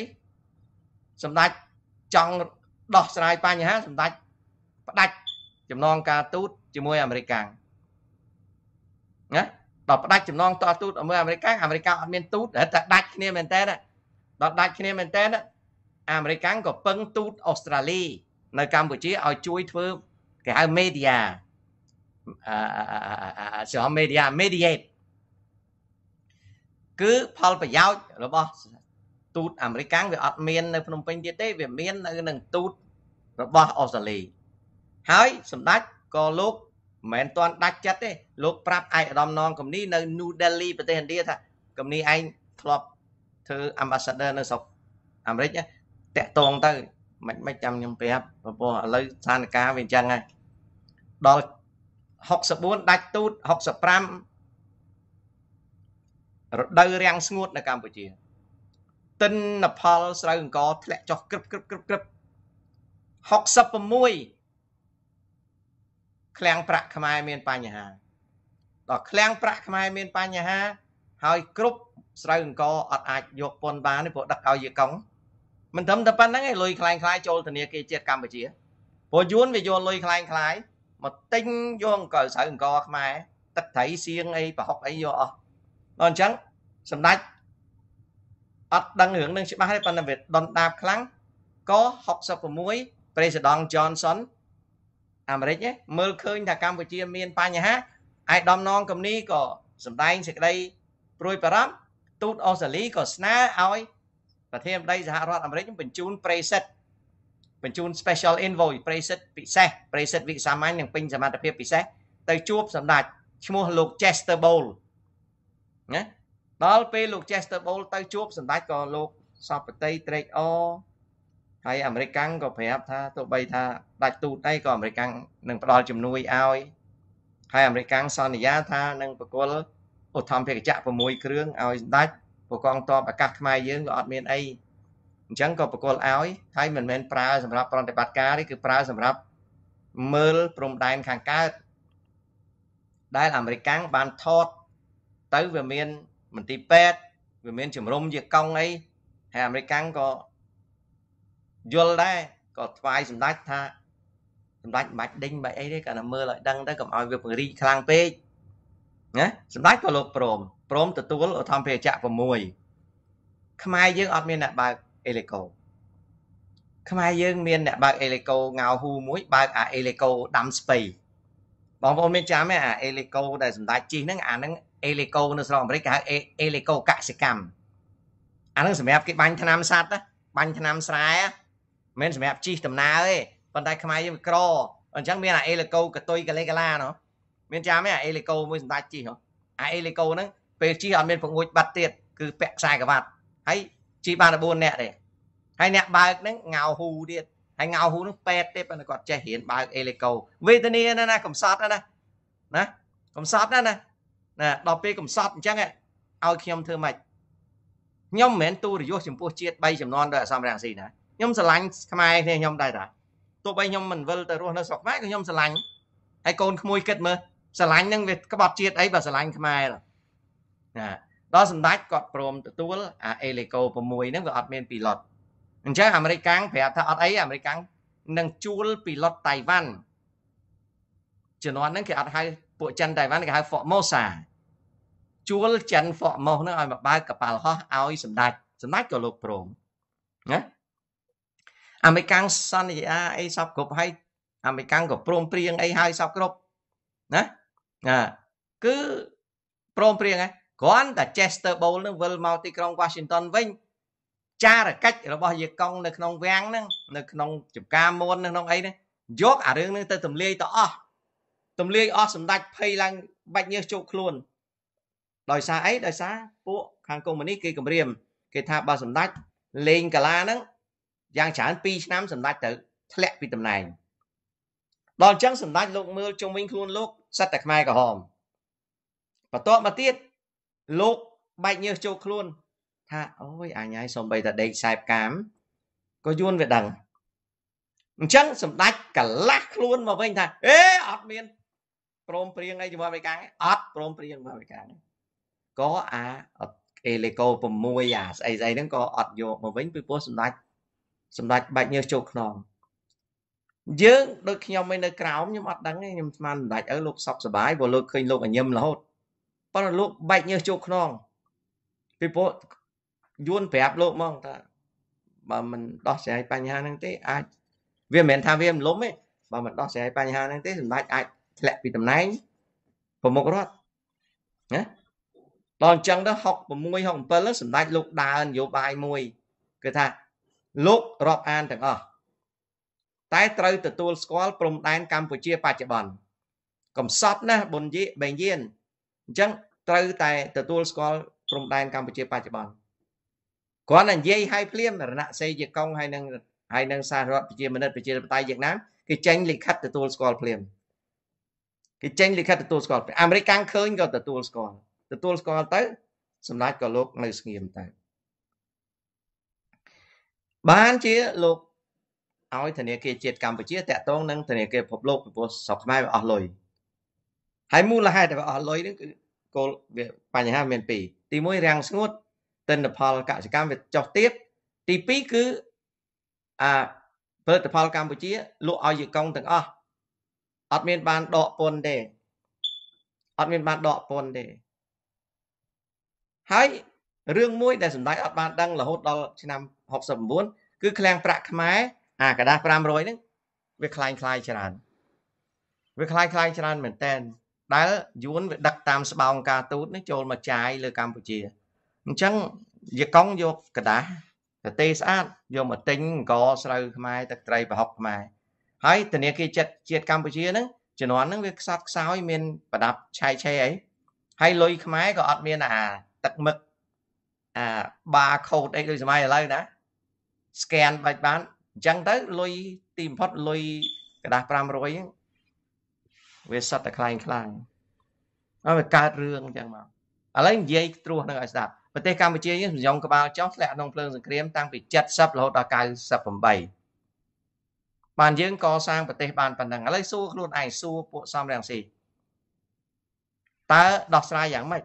សម្ដេចចង់ដោះស្រាយបញ្ហាសម្ដេចផ្ដាច់ចំណងការទូតជាមួយអាមេរិកណាដល់ផ្ដាច់ចំណងតទូតជាមួយអាមេរិកអាមេរិកអត់មាន ទូតតែដាច់គ្នាមែនតើណាដល់ដាច់គ្នាមែនតើអាមេរិកក៏ពឹងទូតអូស្ត្រាលីនៅកម្ពុជាឲ្យជួយធ្វើគេហៅ media អឺជា media mediate គឺផលប្រយោជន៍របស់ទូតអាមេរិកវាអត់មាននៅភ្នំពេញទៀតទេ វាមាននៅនឹងទូតរបស់អូស្ត្រាលី ហើយសម្ដេចក៏លោកមិនមែនតាន់ដាច់ចិត្តទេលោកប្រាប់ឯកឧត្តមនងគំនីនៅ New Delhi ប្រទេសឥណ្ឌាថាគំនីឯងធ្លាប់ធ្វើ ambassador នៅស្រុកអាមេរិកតាក់តងទៅមិនមិនចាំខ្ញុំប្រាប់ព្រោះឥឡូវស្ថានភាពវាអញ្ចឹងហើយដល់64ដាច់ទូត65រដូវរាំងស្ងួតនៅកម្ពុជាទិន្នផលស្រូវអង្ករធ្លាក់ចុះក្រឹបក្រឹបក្រឹបក្រឹប66ឃ្លាំងប្រាក់ខ្មែរមានបញ្ហា ដល់ឃ្លាំងប្រាក់ខ្មែរមានបញ្ហា ហើយគ្រប់ស្រូវអង្គអត់អាចយកពន្ធបានទេព្រោះដឹកឲ្យយាកុងមិនត្រឹមតែប៉ុណ្្នឹងឯងលុយคล้ายคล้ายចូលធនាគារជាតិកម្ពុជាព្រោះយួនវាយកលុយคล้ายคล้ายមកទិញយកអង្គស្រូវអង្គខ្មែរទឹកត្រីសៀងអីប្រហុកអីយកអស់ដល់អញ្ចឹងសម្ដេចអត់ដឹងរឿងនឹងច្បាស់ទេប៉ុន្តែវាដុនដាបខ្លាំងក៏66ប្រេសិដង់ Johnson អាមេរិកឯងមើលឃើញ ថាកម្ពុជាមានបញ្ហាឯកឧត្តមនងកំនីក៏សម្ដែងសេចក្តីព្រួយបារម្ភទូតអូស្ត្រាលីក៏ស្នើឲ្យប្រធានបដីសហរដ្ឋអាមេរិកបញ្ជូន Preset បញ្ជូន Special Envoy Preset ពិសេស Preset វិសាមញ្ញនិងពេញសមត្ថភាពពិសេសទៅជួបសម្ដេចឈ្មោះលោក Chester Bowl ណាដល់ពេលលោក Chester Bowl ទៅជួបសម្ដេចក៏លោកសពតីត្រេកអហើយអាមេរិកកាំងក៏ប្រាប់ថាទោះបីថាដាច់ទូតអីក៏អាមេរិកកាំងនឹងផ្ដល់ជំនួយឲ្យហើយអាមេរិកកាំងសន្យាថានឹងបកគលឧទ្ធម្ភាគចៈ6គ្រឿងឲ្យស្ដេចប្រកងតបអាកាសខ្មែរយើងក៏អត់មានអីអញ្ចឹងក៏ប្រកល់ឲ្យហើយមិនមែនប្រើសម្រាប់ប្រតិបត្តិការទេគឺប្រើសម្រាប់មើលព្រំដែនខាងកើតដែលអាមេរិកាំងបានថត ទៅវាមានមន្ទីរពេទ្យវាមានជំរំជាកង់អីហើយអាមេរិកាំងក៏យល់ដែរក៏ថ្វាយសម្ដេចថាសម្ដេចមិនបាច់ដេញបាច់អីទេគាត់តែមើលឲ្យដឹងទៅកុំឲ្យវាពង្រីកខ្លាំងពេកណាសម្ដេចក៏លោកព្រមព្រមទទួលឧត្តមភេជ្ជៈ6ខ្មែរយើងអត់មានអ្នកបើកអេលីកូខ្មែរយើងមានអ្នកបើកអេលីកូងៅហ៊ូមួយ បើក អាអេលីកូដាំស្ពៃបងប្អូនមានចាំទេអាអេលីកូដែលសម្ដេចជីហ្នឹងអាហ្នឹងអេលីកូនៅស្រុកអាមេរិកគេហៅអេលីកូកសិកម្មអាហ្នឹងសម្រាប់គេបាញ់ថ្នាំសត្វបាញ់ថ្នាំស្រែមិនសម្រាប់ជីសដំណើរទេប៉ុន្តែខ្មែរយើងក្រអញ្ចឹងមានអាអេលីកូកតុយកលេកលាណោះមានចាំទេអាអេលីកូមួយសម្ដេចជីហ៎អាអេលីកូហ្នឹងពេលជីអត់មានពងួចបាត់ទៀតគឺពាក់ខ្សែក្បាត់ហើយជីបាន14នាក់ទេហើយអ្នកបើកហ្នឹងងៅហ៊ូទៀតហើយងៅហ៊ូហ្នឹងពេតទេប៉ុន្តែគាត់ចេះរៀនបើកអេលីកូវេទនីណាណាកំសត់ណាណាណាកំសត់ណាណាណាដល់ពេលកំសត់អញ្ចឹងឲ្យខ្ញុំធ្វើម៉េចខ្ញុំមិនមែនទូរយោសចំពោះជាតិ3ចំនួនដោយអសមរង្ស៊ីណាខ្ញុំស្រឡាញ់ខ្មែរគ្នាខ្ញុំដែរតាទោះបីខ្ញុំមិនវិលទៅរស់នៅស្រុកខ្មែរក៏ខ្ញុំស្រឡាញ់ហើយកូនក្មួយគិតមើលស្រឡាញ់នឹងវាក្បត់ជាតិអីបើស្រឡាញ់ខ្មែរណាដល់សម្ដេចគាត់ព្រមទទួលអាអេលីកូ6ហ្នឹងវាអត់មានពីឡុតអញ្ចឹងអាមេរិកកាំងប្រាប់ថាអត់អីអាមេរិកកាំងនឹងជួលពីឡុតតៃវ៉ាន់ជំនាន់ហ្នឹងគេអត់ហៅពួកចិនតៃវ៉ាន់គេហៅហ្វកម៉ូសា ជួលចិនហ្វកម៉ូសហ្នឹងឲ្យមកបើកកប៉ាល់ហោះឲ្យសម្ដេចសម្ដេចក៏លោកព្រមណាអាមេរិកកាំងសន្យាអីសពគ្រប់ហើយអាមេរិកកាំងក៏ព្រមព្រៀងអីហើយសពគ្រប់ណាណាគឺព្រមព្រៀងហ្នឹងគ្រាន់តែ Chester Bowl នឹងវិលមកទីក្រុង Washington វិញចារកិច្ចរបស់យាកុងនៅក្នុងវាំងហ្នឹងនៅក្នុងចំការមូននៅក្នុងអីហ្នឹងយកអារឿងហ្នឹងទៅទម្លាយទៅអស់ទម្លាយអស់សម្ដេចភ័យឡើងបាច់ញើសជោគខ្លួន ដោយសារអីដោយសារពួកខាងកុម្មុយនីគេគម្រាម គេថាបើសម្ដេចលេងកាឡាហ្នឹងយ៉ាងច្រើន2ឆ្នាំសម្ដេចទៅ ធ្លាក់ពីតំណែងដល់អញ្ចឹងសម្ដេចលោកមើលជុំវិញខ្លួនលោកសត្វតែខ្មែរក្រហមបន្ទាប់មកទៀតលោកបែកញើសចូលខ្លួនថាអូយអញហើយសំបីតាដេកខ្សែផ្កាមក៏យួនវាដឹងអញ្ចឹងសម្ដេចកលាស់ខ្លួនមកវិញថាអេអត់មានព្រមព្រៀងអីជាមួយអមេរិកអត់ព្រមព្រៀងជាមួយអមេរិកក៏អាអេលេកូ6អាស្អីស្អីហ្នឹងក៏អត់យកមកវិញពីព្រោះសម្ដេចសម្ដេចបាច់ញើសចូលខ្នងយើងដូចខ្ញុំឯនៅក្រោមខ្ញុំអត់ដឹងទេខ្ញុំស្មានមិនដាច់អើលោកសពសបាយព្រោះលោកឃើញលោកអញ្ញឹមរហូតប៉ុន្តែលោកបែកញើសជោគខ្នងពីព្រោះយួនប្រាប់លោកហ្មងថាបើមិនដោះស្រាយបញ្ហាហ្នឹងទេអាចវាមិនមែនថាវាមិនលំទេបើមិនដោះស្រាយបញ្ហាហ្នឹងទេសម្ដេចអាចធ្លាក់ពីតំណែងប្រមុខរដ្ឋណាដល់អញ្ចឹងទៅ66 67សម្ដេចលោកដើរនយោបាយមួយគឺថាលោករាប់អានទាំងអស់តែត្រូវទទួលស្គាល់ព្រំដែនកម្ពុជាបច្ចុប្បន្នកំសត់ណាស់ប៊ុនយីបែងយានអញ្ចឹងត្រូវតែទទួលស្គាល់ព្រំដែនកម្ពុជាបច្ចុប្បន្នគ្រាន់តែនិយាយឲ្យភ្លាមរណសេយ្យកុងហើយនឹងហើយនឹងសាររដ្ឋប្រជាមានិតប្រជាធិបតេយ្យវៀតណាមគេចេញលិខិតទទួលស្គាល់ភ្លាមគេចេញលិខិតទទួលស្គាល់អាមេរិកកាំងឃើញក៏ទទួលស្គាល់ទទួលស្គាល់ទៅសម្ដេចក៏លោកនៅស្ងៀមទៅបានជាលោកឲ្យធនាគារជាតិកម្ពុជាតាក់ទងនឹងធនាគារពិភពលោកពីព្រោះស្រុកខ្មែរវាអស់លុយហើយមូលហេតុដែលវាអស់លុយនេះគឺគោលវាបញ្ហាមានពីរទី1រាំងស្ងួត ទិន្នផលកសិកម្មវាចុះទៀតទី2គឺអាផលិតផលកម្ពុជាលក់ឲ្យយកុងទាំងអស់អត់មានបានដកពន្ធទេអត់មានបានដកពន្ធទេហើយរឿងមួយដែលសម្ដេចអត់បានដឹងរហូតដល់ឆ្នាំ69គឺឃ្លាំងប្រាក់ខ្មែរអាกระดาษ500ហ្នឹងវាคล้ายคล้ายច្រើនវាคล้ายคล้ายច្រើនមែនតែនដែលយួនវាដឹកតាមស្បោងការទូតនេះចូលមកចាយលើកម្ពុជាអញ្ចឹងយកកង់យកกระดาษតែទេស្អាតយកមកទិញអង្គស្រូវខ្មែរទឹកត្រីប្រហុកខ្មែរហើយធនាគារចិត្តជាតិកម្ពុជាហ្នឹងជំនាន់ហ្នឹងវាខ្សត់ខ្សោយមានប្រដាប់ឆៃឆេអីហើយលុយខ្មែរក៏អត់មានអាទឹកមឹកអាបាខូតអីដូចសម័យឥឡូវណា scan បាច់បានអញ្ចឹងទៅលុយទីបំផុតលុយกระดาษ500វាសត្វតែខ្លាំងខ្លាំងហើយវាកើតរឿងអញ្ចឹងមកឥឡូវនិយាយត្រួសនឹងឲ្យស្ដាប់ប្រទេសកម្ពុជាយើងសំយងក្បាលចុះធ្លាក់ក្នុងភ្លើងសង្គ្រាមតាំងពី70រហូតដល់98បានយើងកសាងប្រទេសបានប៉ុណ្ណឹងឥឡូវសួរខ្លួនឯងសួរពួកសំរងស៊ីតើដោះស្រាយយ៉ាងម៉េច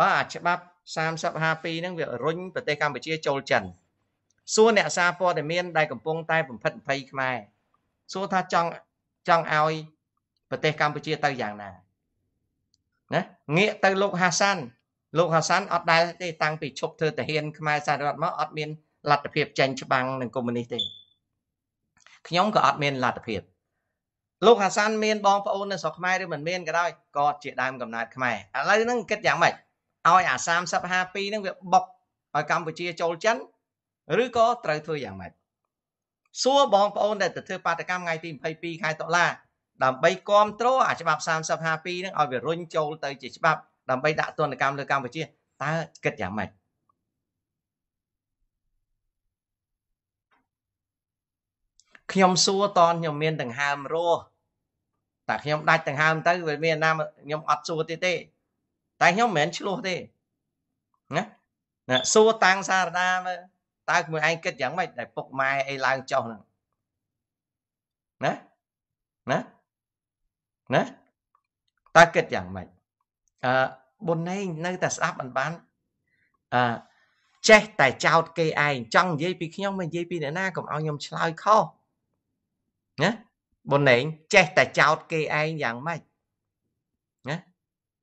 បើអាច្បាប់3052ហ្នឹងវារុញប្រទេសកម្ពុជាចូលចិនសួរអ្នកសារព័ត៌មានដែលកំពុងតែបំផិតបំភ័យខ្មែរសួរថាចង់ចង់ឲ្យប្រទេសកម្ពុជាទៅយ៉ាងណាណាងាកទៅលោកហាសានលោកហាសានអត់ដែលទេតាំងពីឈប់ធ្វើទាហានខ្មែរសាររដ្ឋមកអត់មានលទ្ធភាពចាញ់ច្បាំងនឹងកុម្មុយនីសទេខ្ញុំក៏អត់មានលទ្ធភាពលោកហាសានមានបងប្អូននៅស្រុកខ្មែរឬមិនមានក៏ដោយក៏ជាដើមកំណើតខ្មែរឥឡូ w ហ្នឹងគិតយ៉ាងម៉េចឲ្យអា32ហ្នឹងវាបុកឲ្យកម្ពុជាចូលចិនឬក៏ត្រូវធ្វើយ៉ាងម៉េចសួរបងប្អូនដែលទៅធ្វើបាតកម្មថ្ងៃទី22ខែតុលាដើម្បីគ្រប់គ្រងអាច្បាប់3052នឹងឲ្យវារុញចូលទៅជាច្បាប់ដើម្បីដាក់ទណ្ឌកម្មលើកម្ពុជាតើគិតយ៉ាងម៉េចខ្ញុំសួរតនខ្ញុំមានដង្ហើមរស់តែខ្ញុំដាច់ដង្ហើមទៅវាមានណាខ្ញុំអត់សួរទៀតទេ តែខ្ញុំមិនមែនឆ្លោះទេណាណាសួរតាំងសារដាមើលតើខ្លួនឯងគិតយ៉ាងម៉េចដែលពុកម៉ែអីឡើងចុះហ្នឹងណាណាណាតើគិតយ៉ាងម៉េចអឺបុនឯងនៅតែស្ដាប់មិនបានអឺចេះតែចោតគេឯងចង់និយាយពីខ្ញុំមិននិយាយពីអ្នកណាកុំឲ្យខ្ញុំឆ្លើយខុសណាបុនឯងចេះតែចោតគេឯងយ៉ាងម៉េចណា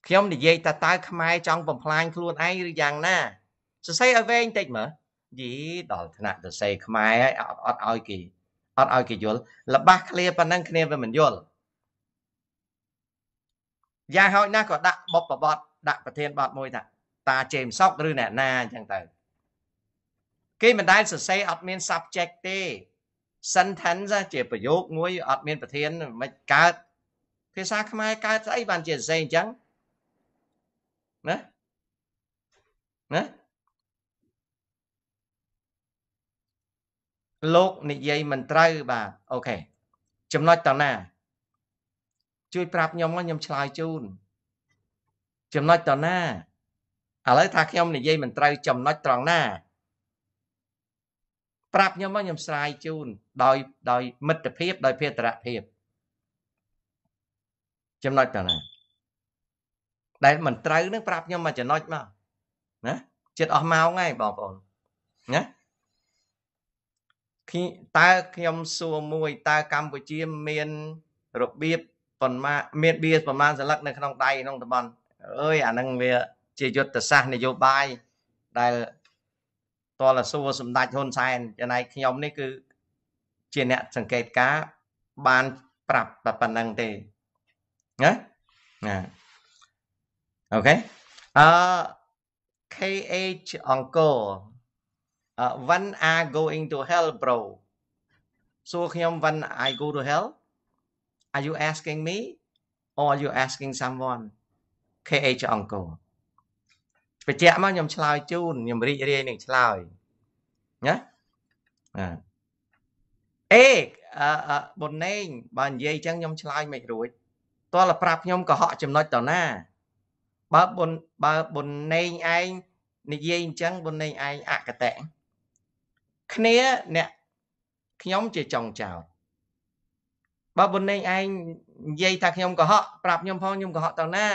ខ្ញុំនិយាយតើតើខ្មែរចង់បំផ្លាញខ្លួនឯងឬយ៉ាងណាសរសេរឲ្យវែងតិចមើលយីដល់ថ្នាក់សរសេរខ្មែរហើយអត់អត់ឲ្យគេអត់ឲ្យគេយល់លបាស់គ្នាប៉ុណ្ណឹងគ្នាវាមិនយល់យ៉ាងហោចណាស់ក៏ដាក់បបបតដាក់ប្រធានបតមួយថាតាជេមសុកឬអ្នកណាអញ្ចឹងទៅគេមិនដែលសរសេរអត់មាន subject ទេ sentence ជា ប្រយោគមួយអត់មាន ប្រធាន មិនកើត ភាសាខ្មែរកើតស្អីបានជាសរសេរអញ្ចឹងណាណាលោកនិយាយមិនត្រូវបាទអូខេចំណុចតណា ជួយប្រាប់ខ្ញុំមកខ្ញុំឆ្លើយជូន ចំណុចតណាឥឡូវថាខ្ញុំនិយាយមិនត្រូវ ចំណុចត្រង់ណា ប្រាប់ខ្ញុំមកខ្ញុំស្រាយជូន ដោយ ដោយ មិត្តភាព ដោយភេទរភាព ចំណុចតណា ដែល មិនត្រូវ នឹង ប្រាប់ខ្ញុំមកចំណុចមកណាចិត្តអស់ម៉ោងហើយបងប្អូនណាតើខ្ញុំសួរមួយតើកម្ពុជាមាន របៀបប៉ុន្មានមានបៀប្រមាណសន្លឹកនៅក្នុងដៃក្នុងតំបន់អើយអានឹងវាជាយុទ្ធសាស្ត្រនយោបាយដែលតលសួរសម្ដេចហ៊ុនសែនចំណែកខ្ញុំនេះគឺជាអ្នកសង្កេតការបាន ប្រាប់តែប៉ុណ្្នឹងទេណាណាអូខេអឺ KH អង្គរ one are going to hell bro សួរខ្ញុំ when i go to hell are you asking me or are you asking someone kh uncle បញ្ជាក់មកខ្ញុំឆ្លើយជូនខ្ញុំរីករាយនឹងឆ្លើយណាអេអឺប៊ុនណេងបើនិយាយអញ្ចឹងខ្ញុំឆ្លើយមិនរួចតើប្រាប់ខ្ញុំកុហកចំណុចតណាបើប៊ុនបើប៊ុនណេងឯងនិយាយអញ្ចឹងប៊ុនណេងឯងអកតៈគ្នាអ្នកខ្ញុំជាចុងចោតបើបុនឯងឯងនិយាយ ថាខ្ញុំកុហកប្រាប់ខ្ញុំផងខ្ញុំកុហកទៅណា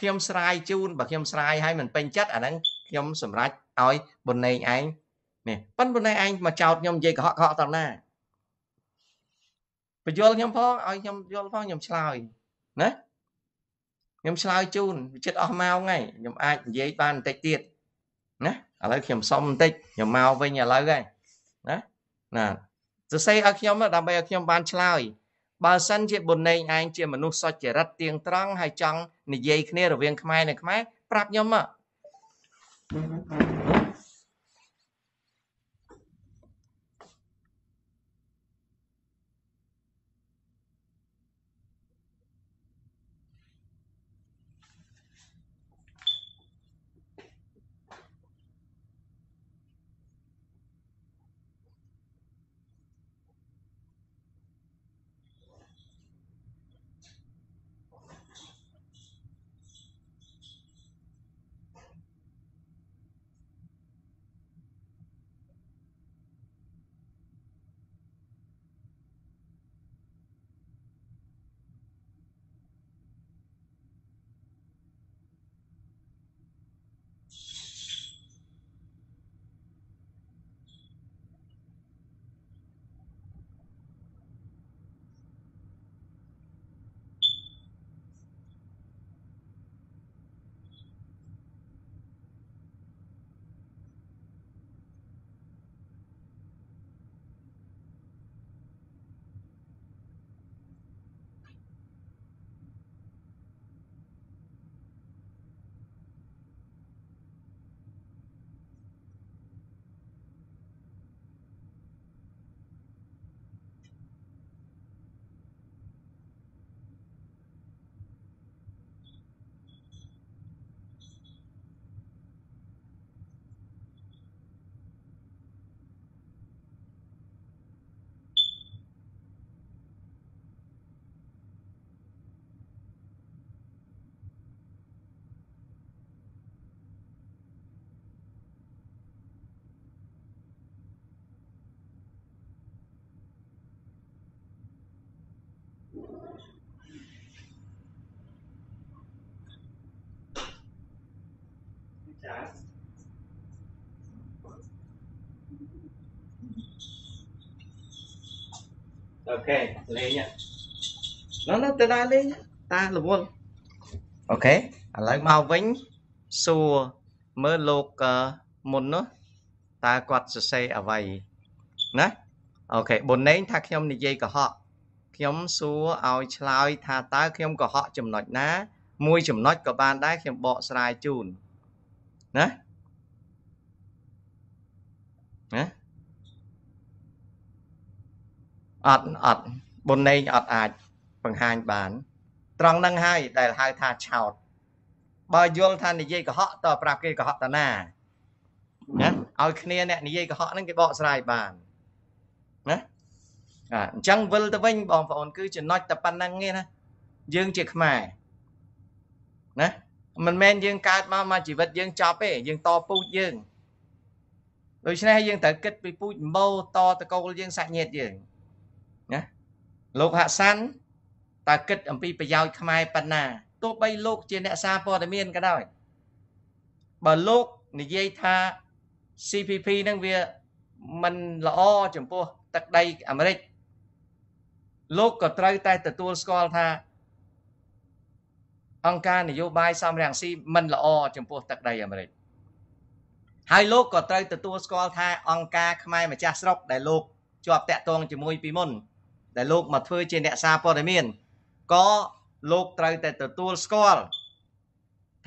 ខ្ញុំស្រាយជូនបើខ្ញុំស្រាយឲ្យមិនពេញចិត្តអាហ្នឹងខ្ញុំសម្រេចឲ្យបុនឯងឯងនេះប៉ិនបុនឯងមកចោតខ្ញុំនិយាយកុហកកុហកទៅណាបញ្យល់ខ្ញុំផងឲ្យខ្ញុំយល់ផងខ្ញុំឆ្លើយណាខ្ញុំឆ្លើយជូនវិចិត្រអស់ម៉ោងហើយខ្ញុំអាចនិយាយបានបន្តិចទៀតណាឥឡូវខ្ញុំសុំបន្តិចខ្ញុំមកវិញឥឡូវហើយណាណាសរសេរឲ្យខ្ញុំដើម្បីឲ្យខ្ញុំបានឆ្លើយបើសិនជាបុណេងឯងជាមនុស្សសុចរិតទៀងត្រង់ហើយចង់និយាយគ្នារវាងខ្មែរនិងខ្មែរប្រាប់ខ្ញុំមក das អូខេលេងនោះនោះទៅដល់លេងតារវល់អូខេឥឡូវមកវិញសួរមើលលោកមុននោះតើគាត់សរសេរអ្វីណាអូខេបុនណេងថាខ្ញុំនិយាយកុហកខ្ញុំសួរឲ្យឆ្លើយ ថាតើខ្ញុំកុហកចំណុចណាមួយចំណុចក៏បានដែរខ្ញុំបកស្រាយជូនណាណាអត់អត់បុណេងអត់អាច បង្ហាញបាន ត្រង់ហ្នឹងហើយដែលហៅថាឆោតបើយល់ថានិយាយកុហកតប្រាប់គេកុហកតាណាណាឲ្យគ្នាអ្នកនិយាយកុហកហ្នឹងគេបកស្រាយបានណាអញ្ចឹងវិលទៅវិញបងប្អូនគឺចំណុចតែប៉ុណ្្នឹងទេណាយើងជាខ្មែរណាមិនមែនយើងកើតមកមកជីវិតយើងចប់ទេយើងតពូជយើងដូច្នេះយើងត្រូវគិត ពីពូជម៉ូតតកូលយើងសាច់ញាតិយើងណាលោកហាក់សាន់តើគិតអំពីប្រយោជន៍ខ្មែរប៉ុណ្ណាទោះបីលោក ជាអ្នកសារព័ត៌មានក៏ដោយបើលោកនិយាយថា CPP នឹងវាមិនល្អចំពោះទឹកដីអាមេរិកលោកក៏ត្រូវតែទទួលស្គាល់ថាអង្គការនយោបាយសំរងស៊ីមិនល្អចំពោះទឹកដីអាមេរិកហើយលោកក៏ត្រូវទទួលស្គាល់ថា អង្គការខ្មែរម្ចាស់ស្រុកដែលលោកជាប់តាក់ទងជាមួយពីមុនដែលលោកមកធ្វើជាអ្នកសារព័ត៌មានក៏លោកត្រូវតែទទួលស្គាល់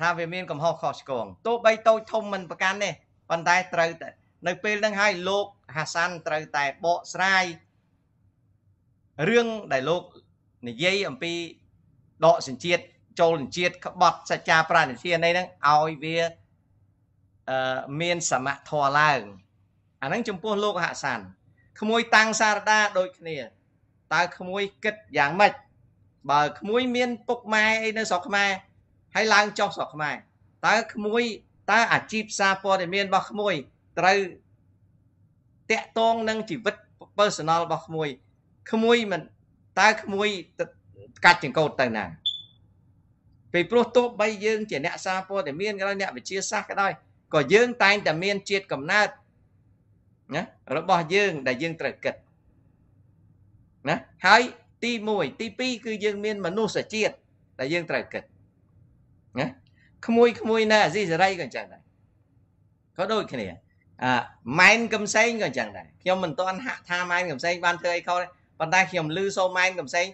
ថាវាមានកំហុសខុសឆ្គងទោះបីតូចធំមិនប្រកាន់ទេប៉ុន្តែត្រូវតែនៅពេលហ្នឹងហើយលោកហាសាន់ត្រូវតែបកស្រាយរឿងដែលលោកនិយាយអំពីដកសញ្ជាតិចូលជាតិក្បត់សច្ចាប្រណិធាននេះហ្នឹងឲ្យវាអឺមានសមធម៌ឡើងអាហ្នឹងចំពោះលោកហសាន ក្មួយតាំងសារដាដូចគ្នាតើក្មួយគិតយ៉ាងម៉េចបើក្មួយ មាន ពុកម៉ែអីនៅស្រុកខ្មែរហើយឡើងចុះស្រុកខ្មែរតើក្មួយតើអាជីពសារព័ត៌មានរបស់ក្មួយត្រូវតាក់ទងនឹងជីវិត personal របស់ក្មួយក្មួយមិនតើក្មួយកាច់ចង្កូតទៅណាពេលព្រោះទោះបីយើងជាអ្នកសារព័ត៌មានក៏ដោយអ្នកវិទ្យាសាស្ត្រក៏ដោយក៏យើងតែងតែមានជាតិកំណើតណារបស់យើងដែលយើងត្រូវគិតណាហើយទី1ទី2គឺយើងមានមនុស្សជាតិដែលយើងត្រូវគិតណាក្មួយក្មួយណាអាស៊ីសេរីក៏អញ្ចឹងដែរក៏ដូចគ្នាអាម៉ែនកំសែងក៏អញ្ចឹងដែរខ្ញុំមិនទាន់ហាក់ថាម៉ែនកំសែងបានធ្វើអីខុសទេប៉ុន្តែខ្ញុំឮសូម៉ែនកំសែង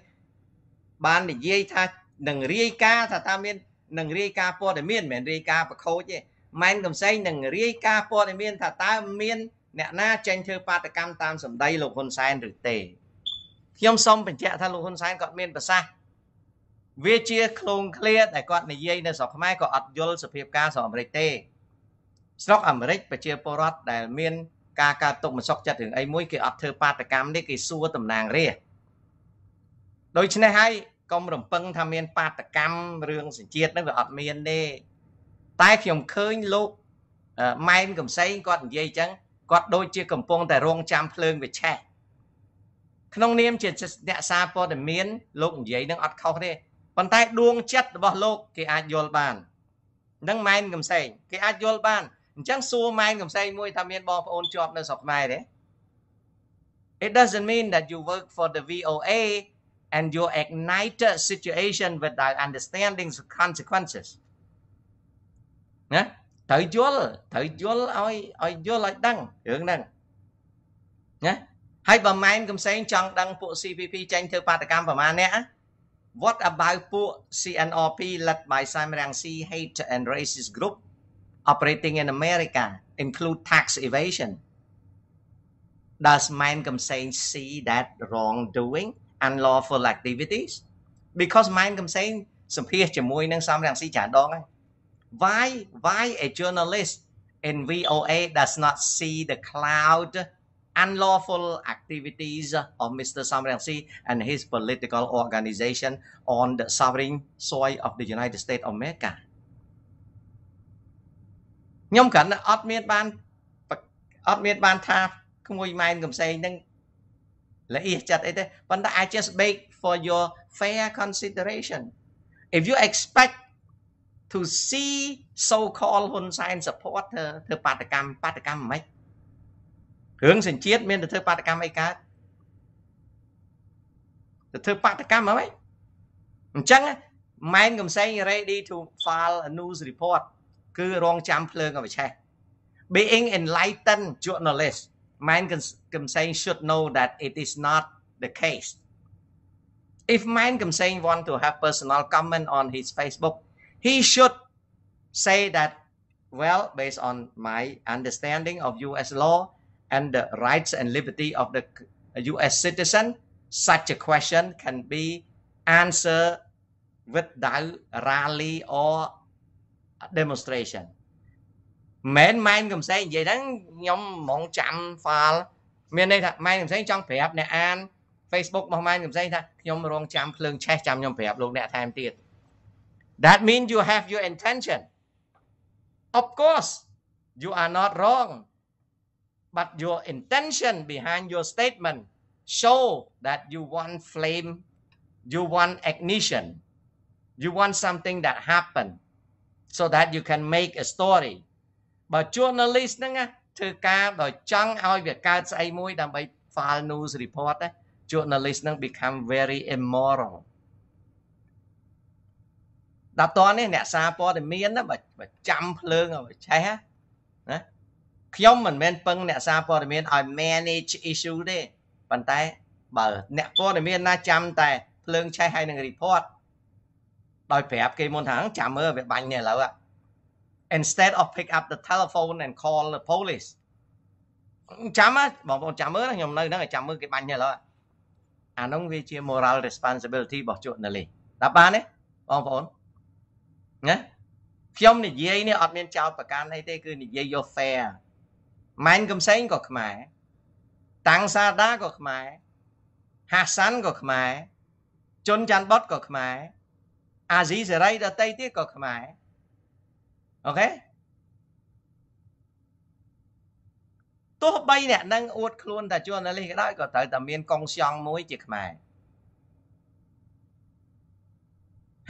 បាននិយាយថានឹងរាយការណ៍ថាតើមាននឹងរាយការណ៍ព័ត៌មានមិនមែនរាយការណ៍ប្រខូចទេម៉ែនកំសែងនឹងរាយការណ៍ព័ត៌មាន ថាតើមាន អ្នកណាចេញធ្វើបាតកម្មតាមសម្ដីលោកហ៊ុនសែនឬទេ ខ្ញុំសូមបញ្ជាក់ថាលោកហ៊ុនសែនគាត់មានប្រសាសន៍វាជាឃ្លោងឃ្លាតែគាត់និយាយនៅស្រុកខ្មែរក៏អត់យល់សភាពការស្រុកអាមេរិកទេ ស្រុកអាមេរិក ប្រជាពលរដ្ឋដែលមាន ការកើតទុកមិនសុខចិត្តរឿងអីមួយគេអត់ធ្វើបាតកម្មនេះគេសួរតំណាងរាស្ត្រដូច្នេះហើយកុំរំពឹងថាមានបាតកម្មរឿងសញ្ជាតិហ្នឹងវាអត់មានទេតែខ្ញុំឃើញលោកម៉ែនកំសែងគាត់និយាយអញ្ចឹងគាត់ដូចជាកំពុងតែរងចាំភ្លើងវាឆេះក្នុងនាមជាអ្នកសារព័ត៌មាន លោកនិយាយនឹងអត់ខុសទេប៉ុន្តែដួងចិត្តរបស់លោក គេអាចយល់បាន នឹងម៉ែនកំសែងគេអាចយល់បានអញ្ចឹងសួរម៉ែនកំសែងមួយថាមានបងប្អូនជាប់នៅស្រុកខ្មែរទេ It doesn't mean that you work for the VOA and you ignite a situation without understanding the consequences ណាត្រូវយល់ត្រូវយល់ឲ្យឲ្យយល់ឲ្យដឹងរឿងហ្នឹងណាហើយបើម៉ែនកំសែងចង់ដឹងពួក CPP ចេញធ្វើបាតកម្មប្រមាណអ្នក What about ពួក CNRP led by Sam Rangsi hate and racist group operating in America include tax evasion Does Main Kam Sain see that wrongdoing? unlawful activities because ម៉ែកំសែងសម្ភាសជាមួយនឹងសំរងស៊ីច្រើនដងហើយ eh. why why a journalist in VOA does not see the cloud unlawful activities of Mr. Samrangsi and his political organization on the sovereign soil of the United States of America ខ្ញុំគ្រាន់តែអត់មានបានអត់មានបានថាក្មួយម៉ែនកំសែងនឹងល្អិះចិត្តអីទេប៉ុន្តែ I just beg for your fair consideration if you expect to see so called Hun Sen support ធ្វើធ្វើបាតកម្មបាតកម្មមិនរឿងសញ្ជាតិមានទៅធ្វើបាតកម្មអីកើតទៅធ្វើបាតកម្មអីអញ្ចឹងម៉ែនកំសែង ready to file a news report គឺរងចាំភ្លើងអវិឆេះ being enlightened journalist man Kamseng should know that it is not the case. If man Kamseng want to have personal comment on his Facebook, he should say that, well, based on my understanding of U.S. law and the rights and liberty of the U.S. citizen, such a question can be answered without rally or demonstration. មែនម៉ែនកំសែងនិយាយហ្នឹងខ្ញុំហ្មងចាំហ្វាល់មានន័យថាម៉ែនកំសែងចង់ប្រាប់អ្នកអាន Facebook របស់ម៉ែនកំសែងថាខ្ញុំរងចាំភ្លើងឆេះចាំខ្ញុំប្រាប់លោកអ្នកថែមទៀត That mean you have your intention Of course you are not wrong but your intention behind your statement show that you want flame you want ignition you want something that happen so that you can make a story បើ journalist ហ្នឹងធ្វើការដោយចង់ឲ្យវាកើតស្អីមួយដើម្បី file news report ណា journalist ហ្នឹង become very immoral ដល់តនេះ អ្នកសារព័ត៌មានណាបើចាំភ្លើងឲ្យឆេះណាខ្ញុំមិនមែនពឹងអ្នកសារព័ត៌មានឲ្យ manage issue ទេប៉ុន្តែបើ អ្នកព័ត៌មានណាចាំតែភ្លើងឆេះហើយនឹង report ដោយប្រាប់គេមុនថាចាំមើលវាបាញ់នេះឥឡូវហ្នឹង instead of pick up the telephone and call the police ចាំបងប្អូនចាំមើលណាខ្ញុំនៅហ្នឹងចាំមើលគេបាញ់ឥឡូវអាហ្នឹងវាជា moral responsibility របស់ journalist ដល់បានទេបងប្អូនណាខ្ញុំនិយាយនេះអត់មានចោតប្រកាន់អីទេគឺនិយាយយក fair ម៉ែនកំសែងក៏ខ្មែរតាំងសាដាក៏ខ្មែរហាសាន់ក៏ខ្មែរជុនច័ន្ទបុតក៏ខ្មែរអាស៊ីសេរីដតីទៀតក៏ខ្មែរអូខេទោះបីអ្នកនឹងអួតខ្លួនថាជួនណាលីក៏ដោយក៏ត្រូវតែមានកងសង់មួយជាខ្មែរ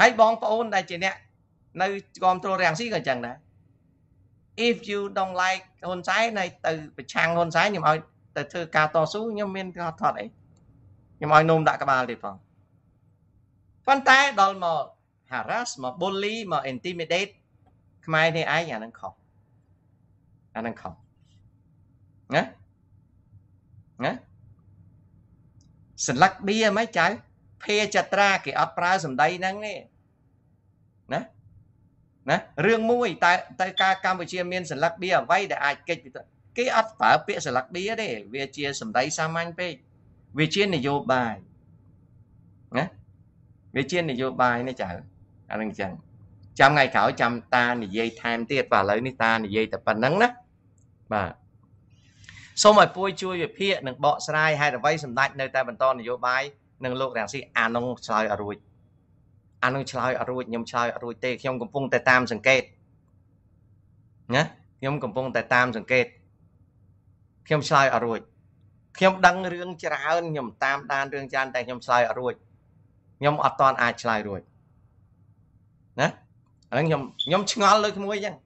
ហើយបងប្អូនដែលជាអ្នកនៅគ្រប់គ្រងរាំងស៊ីក៏អញ្ចឹងដែរ if you don't like ហ៊ុនសែនហើយទៅប្រឆាំងហ៊ុនសែនខ្ញុំឲ្យទៅធ្វើការតស៊ូខ្ញុំមានការថត់អីខ្ញុំឲ្យនោមដាក់ក្បាលទៀតផងប៉ុន្តែដល់មក harass មក bully មក intimidate ខ្មែរនេះឯងអានឹងខុសអានឹងខុសណាណាសន្លឹកបៀមិនចៅភាចត្រា គេអត់ប្រើសម្ដីហ្នឹងទេណាណារឿងមួយតែទៅការកម្ពុជាមានសន្លឹកបៀអ្វី ដែលអាចកិច្ចគេ អត់ប្រើពាក្យសន្លឹកបៀទេវាជាសម្ដីសាមញ្ញពេកវាជានយោបាយណាវាជានយោបាយណាចៅអានឹងចឹងចាំថ្ងៃក្រោយចាំតានិយាយថែមទៀតបាទឥឡូវនេះតានិយាយតែប៉ុណ្្នឹងណាបាទសូមឲ្យពួយជួយវិភាគនិងបកស្រាយហេតុអ្វីសម្ដេចនៅតែបន្តនយោបាយនិងលោករាំងស៊ីអានុងឆ្លើយអរួយអានុងឆ្លើយអរួយខ្ញុំឆ្លើយអរួយទេខ្ញុំកំពុងតែតាមសង្កេតណាខ្ញុំកំពុងតែតាមសង្កេតខ្ញុំឆ្លើយអរួយខ្ញុំដឹងរឿងច្រើនខ្ញុំតាមដានរឿងច្រើនតែខ្ញុំឆ្លើយអរួយខ្ញុំអត់តន់អាចឆ្លើយរួចណាហ្នឹងខ្ញុំខ្ញុំឆ្ងល់លើក្មួយអញ្ចឹង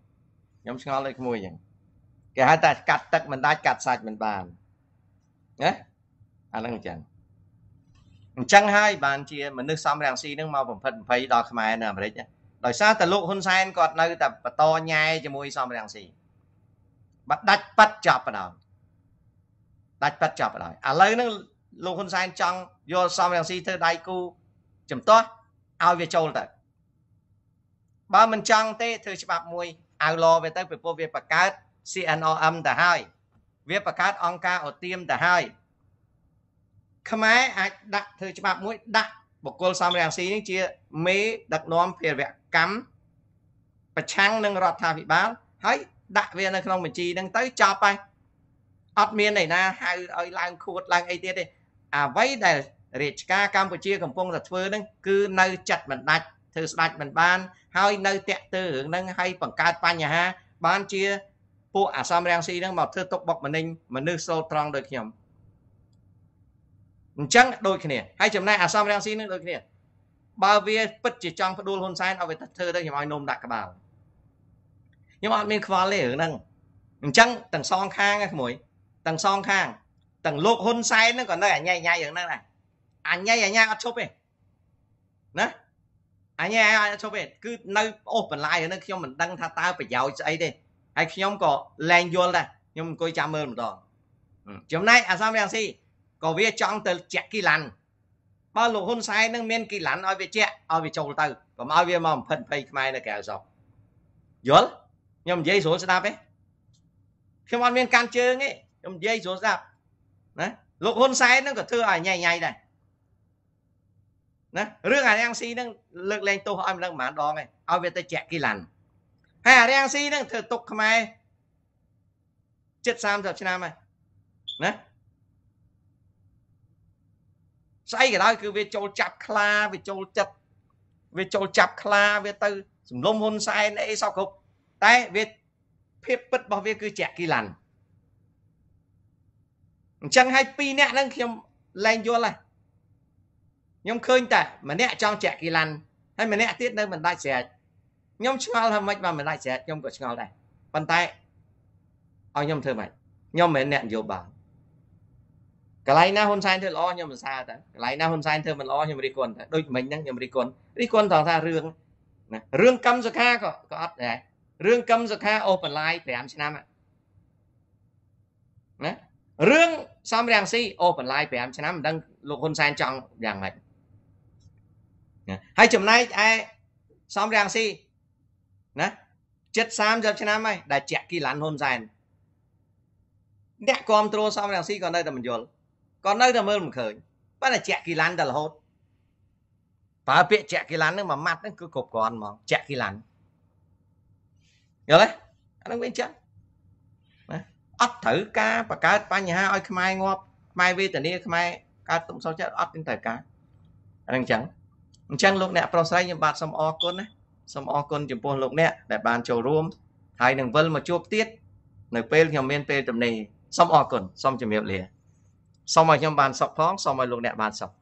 ខ្ញុំឆ្ងល់លើក្មួយអញ្ចឹងគេហៅថាកាត់ទឹកមិនដាច់កាត់សាច់មិនបានណាអាហ្នឹងអញ្ចឹងអញ្ចឹងហើយបានជាមនុស្សសំរងស៊ីហ្នឹងមកបំផិតបំភ័យដល់ខ្មែរនៅអាមេរិកដោយសារតែលោកហ៊ុនសែនគាត់នៅតែបន្តញ៉ែជាមួយសំរងស៊ីបាត់ដាច់ប៉ັດចប់បណ្ដោយដាច់ប៉ັດចប់បណ្ដោយឥឡូវហ្នឹងលោកហ៊ុនសែនចង់យកសំរងស៊ីធ្វើដៃគូ ចំទាស់ឲ្យវាចូលទៅបើមិនចង់ទេធ្វើច្បាប់មួយអៅឡវាទៅពីព្រោះវាបង្កើត CNOM ទៅហើយវាបង្កើតអង្គការអូទៀមទៅហើយខ្មែរអាចដាក់ធ្វើច្បាប់មួយដាក់បុគ្គលសំរងស៊ីនេះជា មេដឹកនាំភារកម្ម ប្រឆាំងនឹងរដ្ឋាភិបាលហើយដាក់វានៅក្នុងបញ្ជីនឹងទៅចប់ហើយអត់មានឯណាហៅឲ្យឡើងខួតឡើង អីទៀតទេអ្វីដែលរាជការកម្ពុជា កំពុងតែធ្វើនឹងគឺនៅចិត្តមិនដាច់ធ្វើស្ដាច់មិនបានហើយនៅតាក់ទើរឿងហ្នឹងហើយបង្កើតបញ្ហាបានជាពួកអាសាមរាំងស៊ីហ្នឹងមកធ្វើទុកបុកម្នេញមនុស្សសូត្រង់ដូចខ្ញុំអញ្ចឹងដូចគ្នាហើយចំណែកអាសាមរាំងស៊ីនឹងដូចគ្នាបើវា ពិតជាចង់ផ្ដួលហ៊ុនសែនឲ្យវាទៅធ្វើទៅខ្ញុំឲ្យនំដាក់ក្បាលខ្ញុំអត់មានខ្វល់ទេរឿងហ្នឹងអញ្ចឹងទាំងសងខាងហ្នឹងមួយទាំងសងខាងទាំងលោកហ៊ុនសែនហ្នឹងក៏នៅអាញ៉ៃញ៉ៃរឿងហ្នឹងដែរអញ្ញៃអញ្ញាអត់ឈប់ទេណាញ៉ែអាចចូលទេគឺនៅអូសបន្លាយនៅខ្ញុំមិនដឹងថាតើប្រយោជន៍ស្អីទេហើយខ្ញុំក៏លែងយល់ដែរខ្ញុំអង្គុយចាំមើលម្ដងចំណែកអាសាមរាំងស៊ីក៏វាចង់ទៅជាក់គីឡាន់បើលោកហ៊ុនសែននឹងមានគីឡាន់ឲ្យវាជាក់ឲ្យវាចូលទៅកុំឲ្យវាមកបំផិនភ័យខ្មែរនៅក្រៅសោះយល់ខ្ញុំនិយាយស្រួលស្ដាប់ទេខ្ញុំអត់មានការជើងទេខ្ញុំនិយាយស្រួលស្ដាប់ណាលោកហ៊ុនសែននឹងក៏ធ្វើឲ្យញ៉ៃញ៉ៃដែរណារឿងអារាំងស៊ីហ្នឹងលើកលែងទោសឲ្យម្លឹងប្រហែលដងឯងឲ្យវាទៅជាក់គីឡាន់ហើយអារាំងស៊ីហ្នឹងធ្វើទុកខ្មែរជិត30ឆ្នាំហើយណាស្អីក៏ដោយគឺវាចូលចាប់ខ្លា វាចូលចិត្តវាចូលចាប់ខ្លា វាទៅ សំលុំហ៊ុនសែនអីសោះគ្រប់តែវាភាពពិតរបស់វាគឺជាក់គីឡាន់អញ្ចឹងហើយពីរនាក់ហ្នឹងខ្ញុំឡើងយល់ហើយខ្ញុំឃើញតែម្នាក់ចង់ជាក់គីឡាន់ហើយម្នាក់ទៀតនៅមិនដាច់ស្រេចខ្ញុំឆ្ងល់ថាម៉េចបើមិនដាច់ស្រេចខ្ញុំក៏ឆ្ងល់ដែរប៉ុន្តែឲ្យខ្ញុំធ្វើម៉េចខ្ញុំមិនមែនអ្នកនយោបាយកន្លែងណាហ៊ុនសែនធ្វើល្អខ្ញុំសរសើរតែកន្លែងណាហ៊ុនសែនធ្វើមិនល្អខ្ញុំរិះគន់តែដូចមិញហ្នឹងខ្ញុំរិះគន់រិះគន់ត្រង់ថារឿងណារឿងកម្មសុខាក៏ក៏អត់ដែររឿងកម្មសុខាអូសបន្លាយ5ឆ្នាំណារឿងសំរាំងស៊ីអូសបន្លាយ5ឆ្នាំមិនដឹងលោកហ៊ុនសែនចង់យ៉ាងម៉េចណាហើយចំណែកឯសំរាំងស៊ីណាជិត30ឆ្នាំហើយដែលជាក់គីឡានហ៊ុនសែនអ្នកគ្រប់គ្រងសំរាំងស៊ីក៏នៅតែមិនយល់ក៏នៅតែមើលមិនឃើញបើតែជាក់គីឡានតែរហូតបើពាក្យជាក់គីឡាននឹងមួយម៉ាត់ហ្នឹងគឺគ្រប់គ្រាន់ហ្មងជាក់គីឡានយល់ទេអានឹងវាអញ្ចឹងណាអត់ត្រូវការបង្កើតបញ្ហាឲ្យខ្មែរងាប់ខ្មែរវេទនា ខ្មែរកើតទុំសោកចិត្តអត់ទាំងត្រូវការអានឹងអញ្ចឹងអញ្ចឹងលោកអ្នកប្រុសស្រីខ្ញុំបាទសូមអរគុណណាសូមអរគុណចំពោះលោកអ្នកដែលបានចូលរួមហើយនឹងវិលមកជួបទៀតនៅពេលខ្ញុំមានពេលទំនេរសូមអរគុណសូមជម្រាបលាសូមឲ្យខ្ញុំបានសុខផងសូមឲ្យលោកអ្នកបានសុខ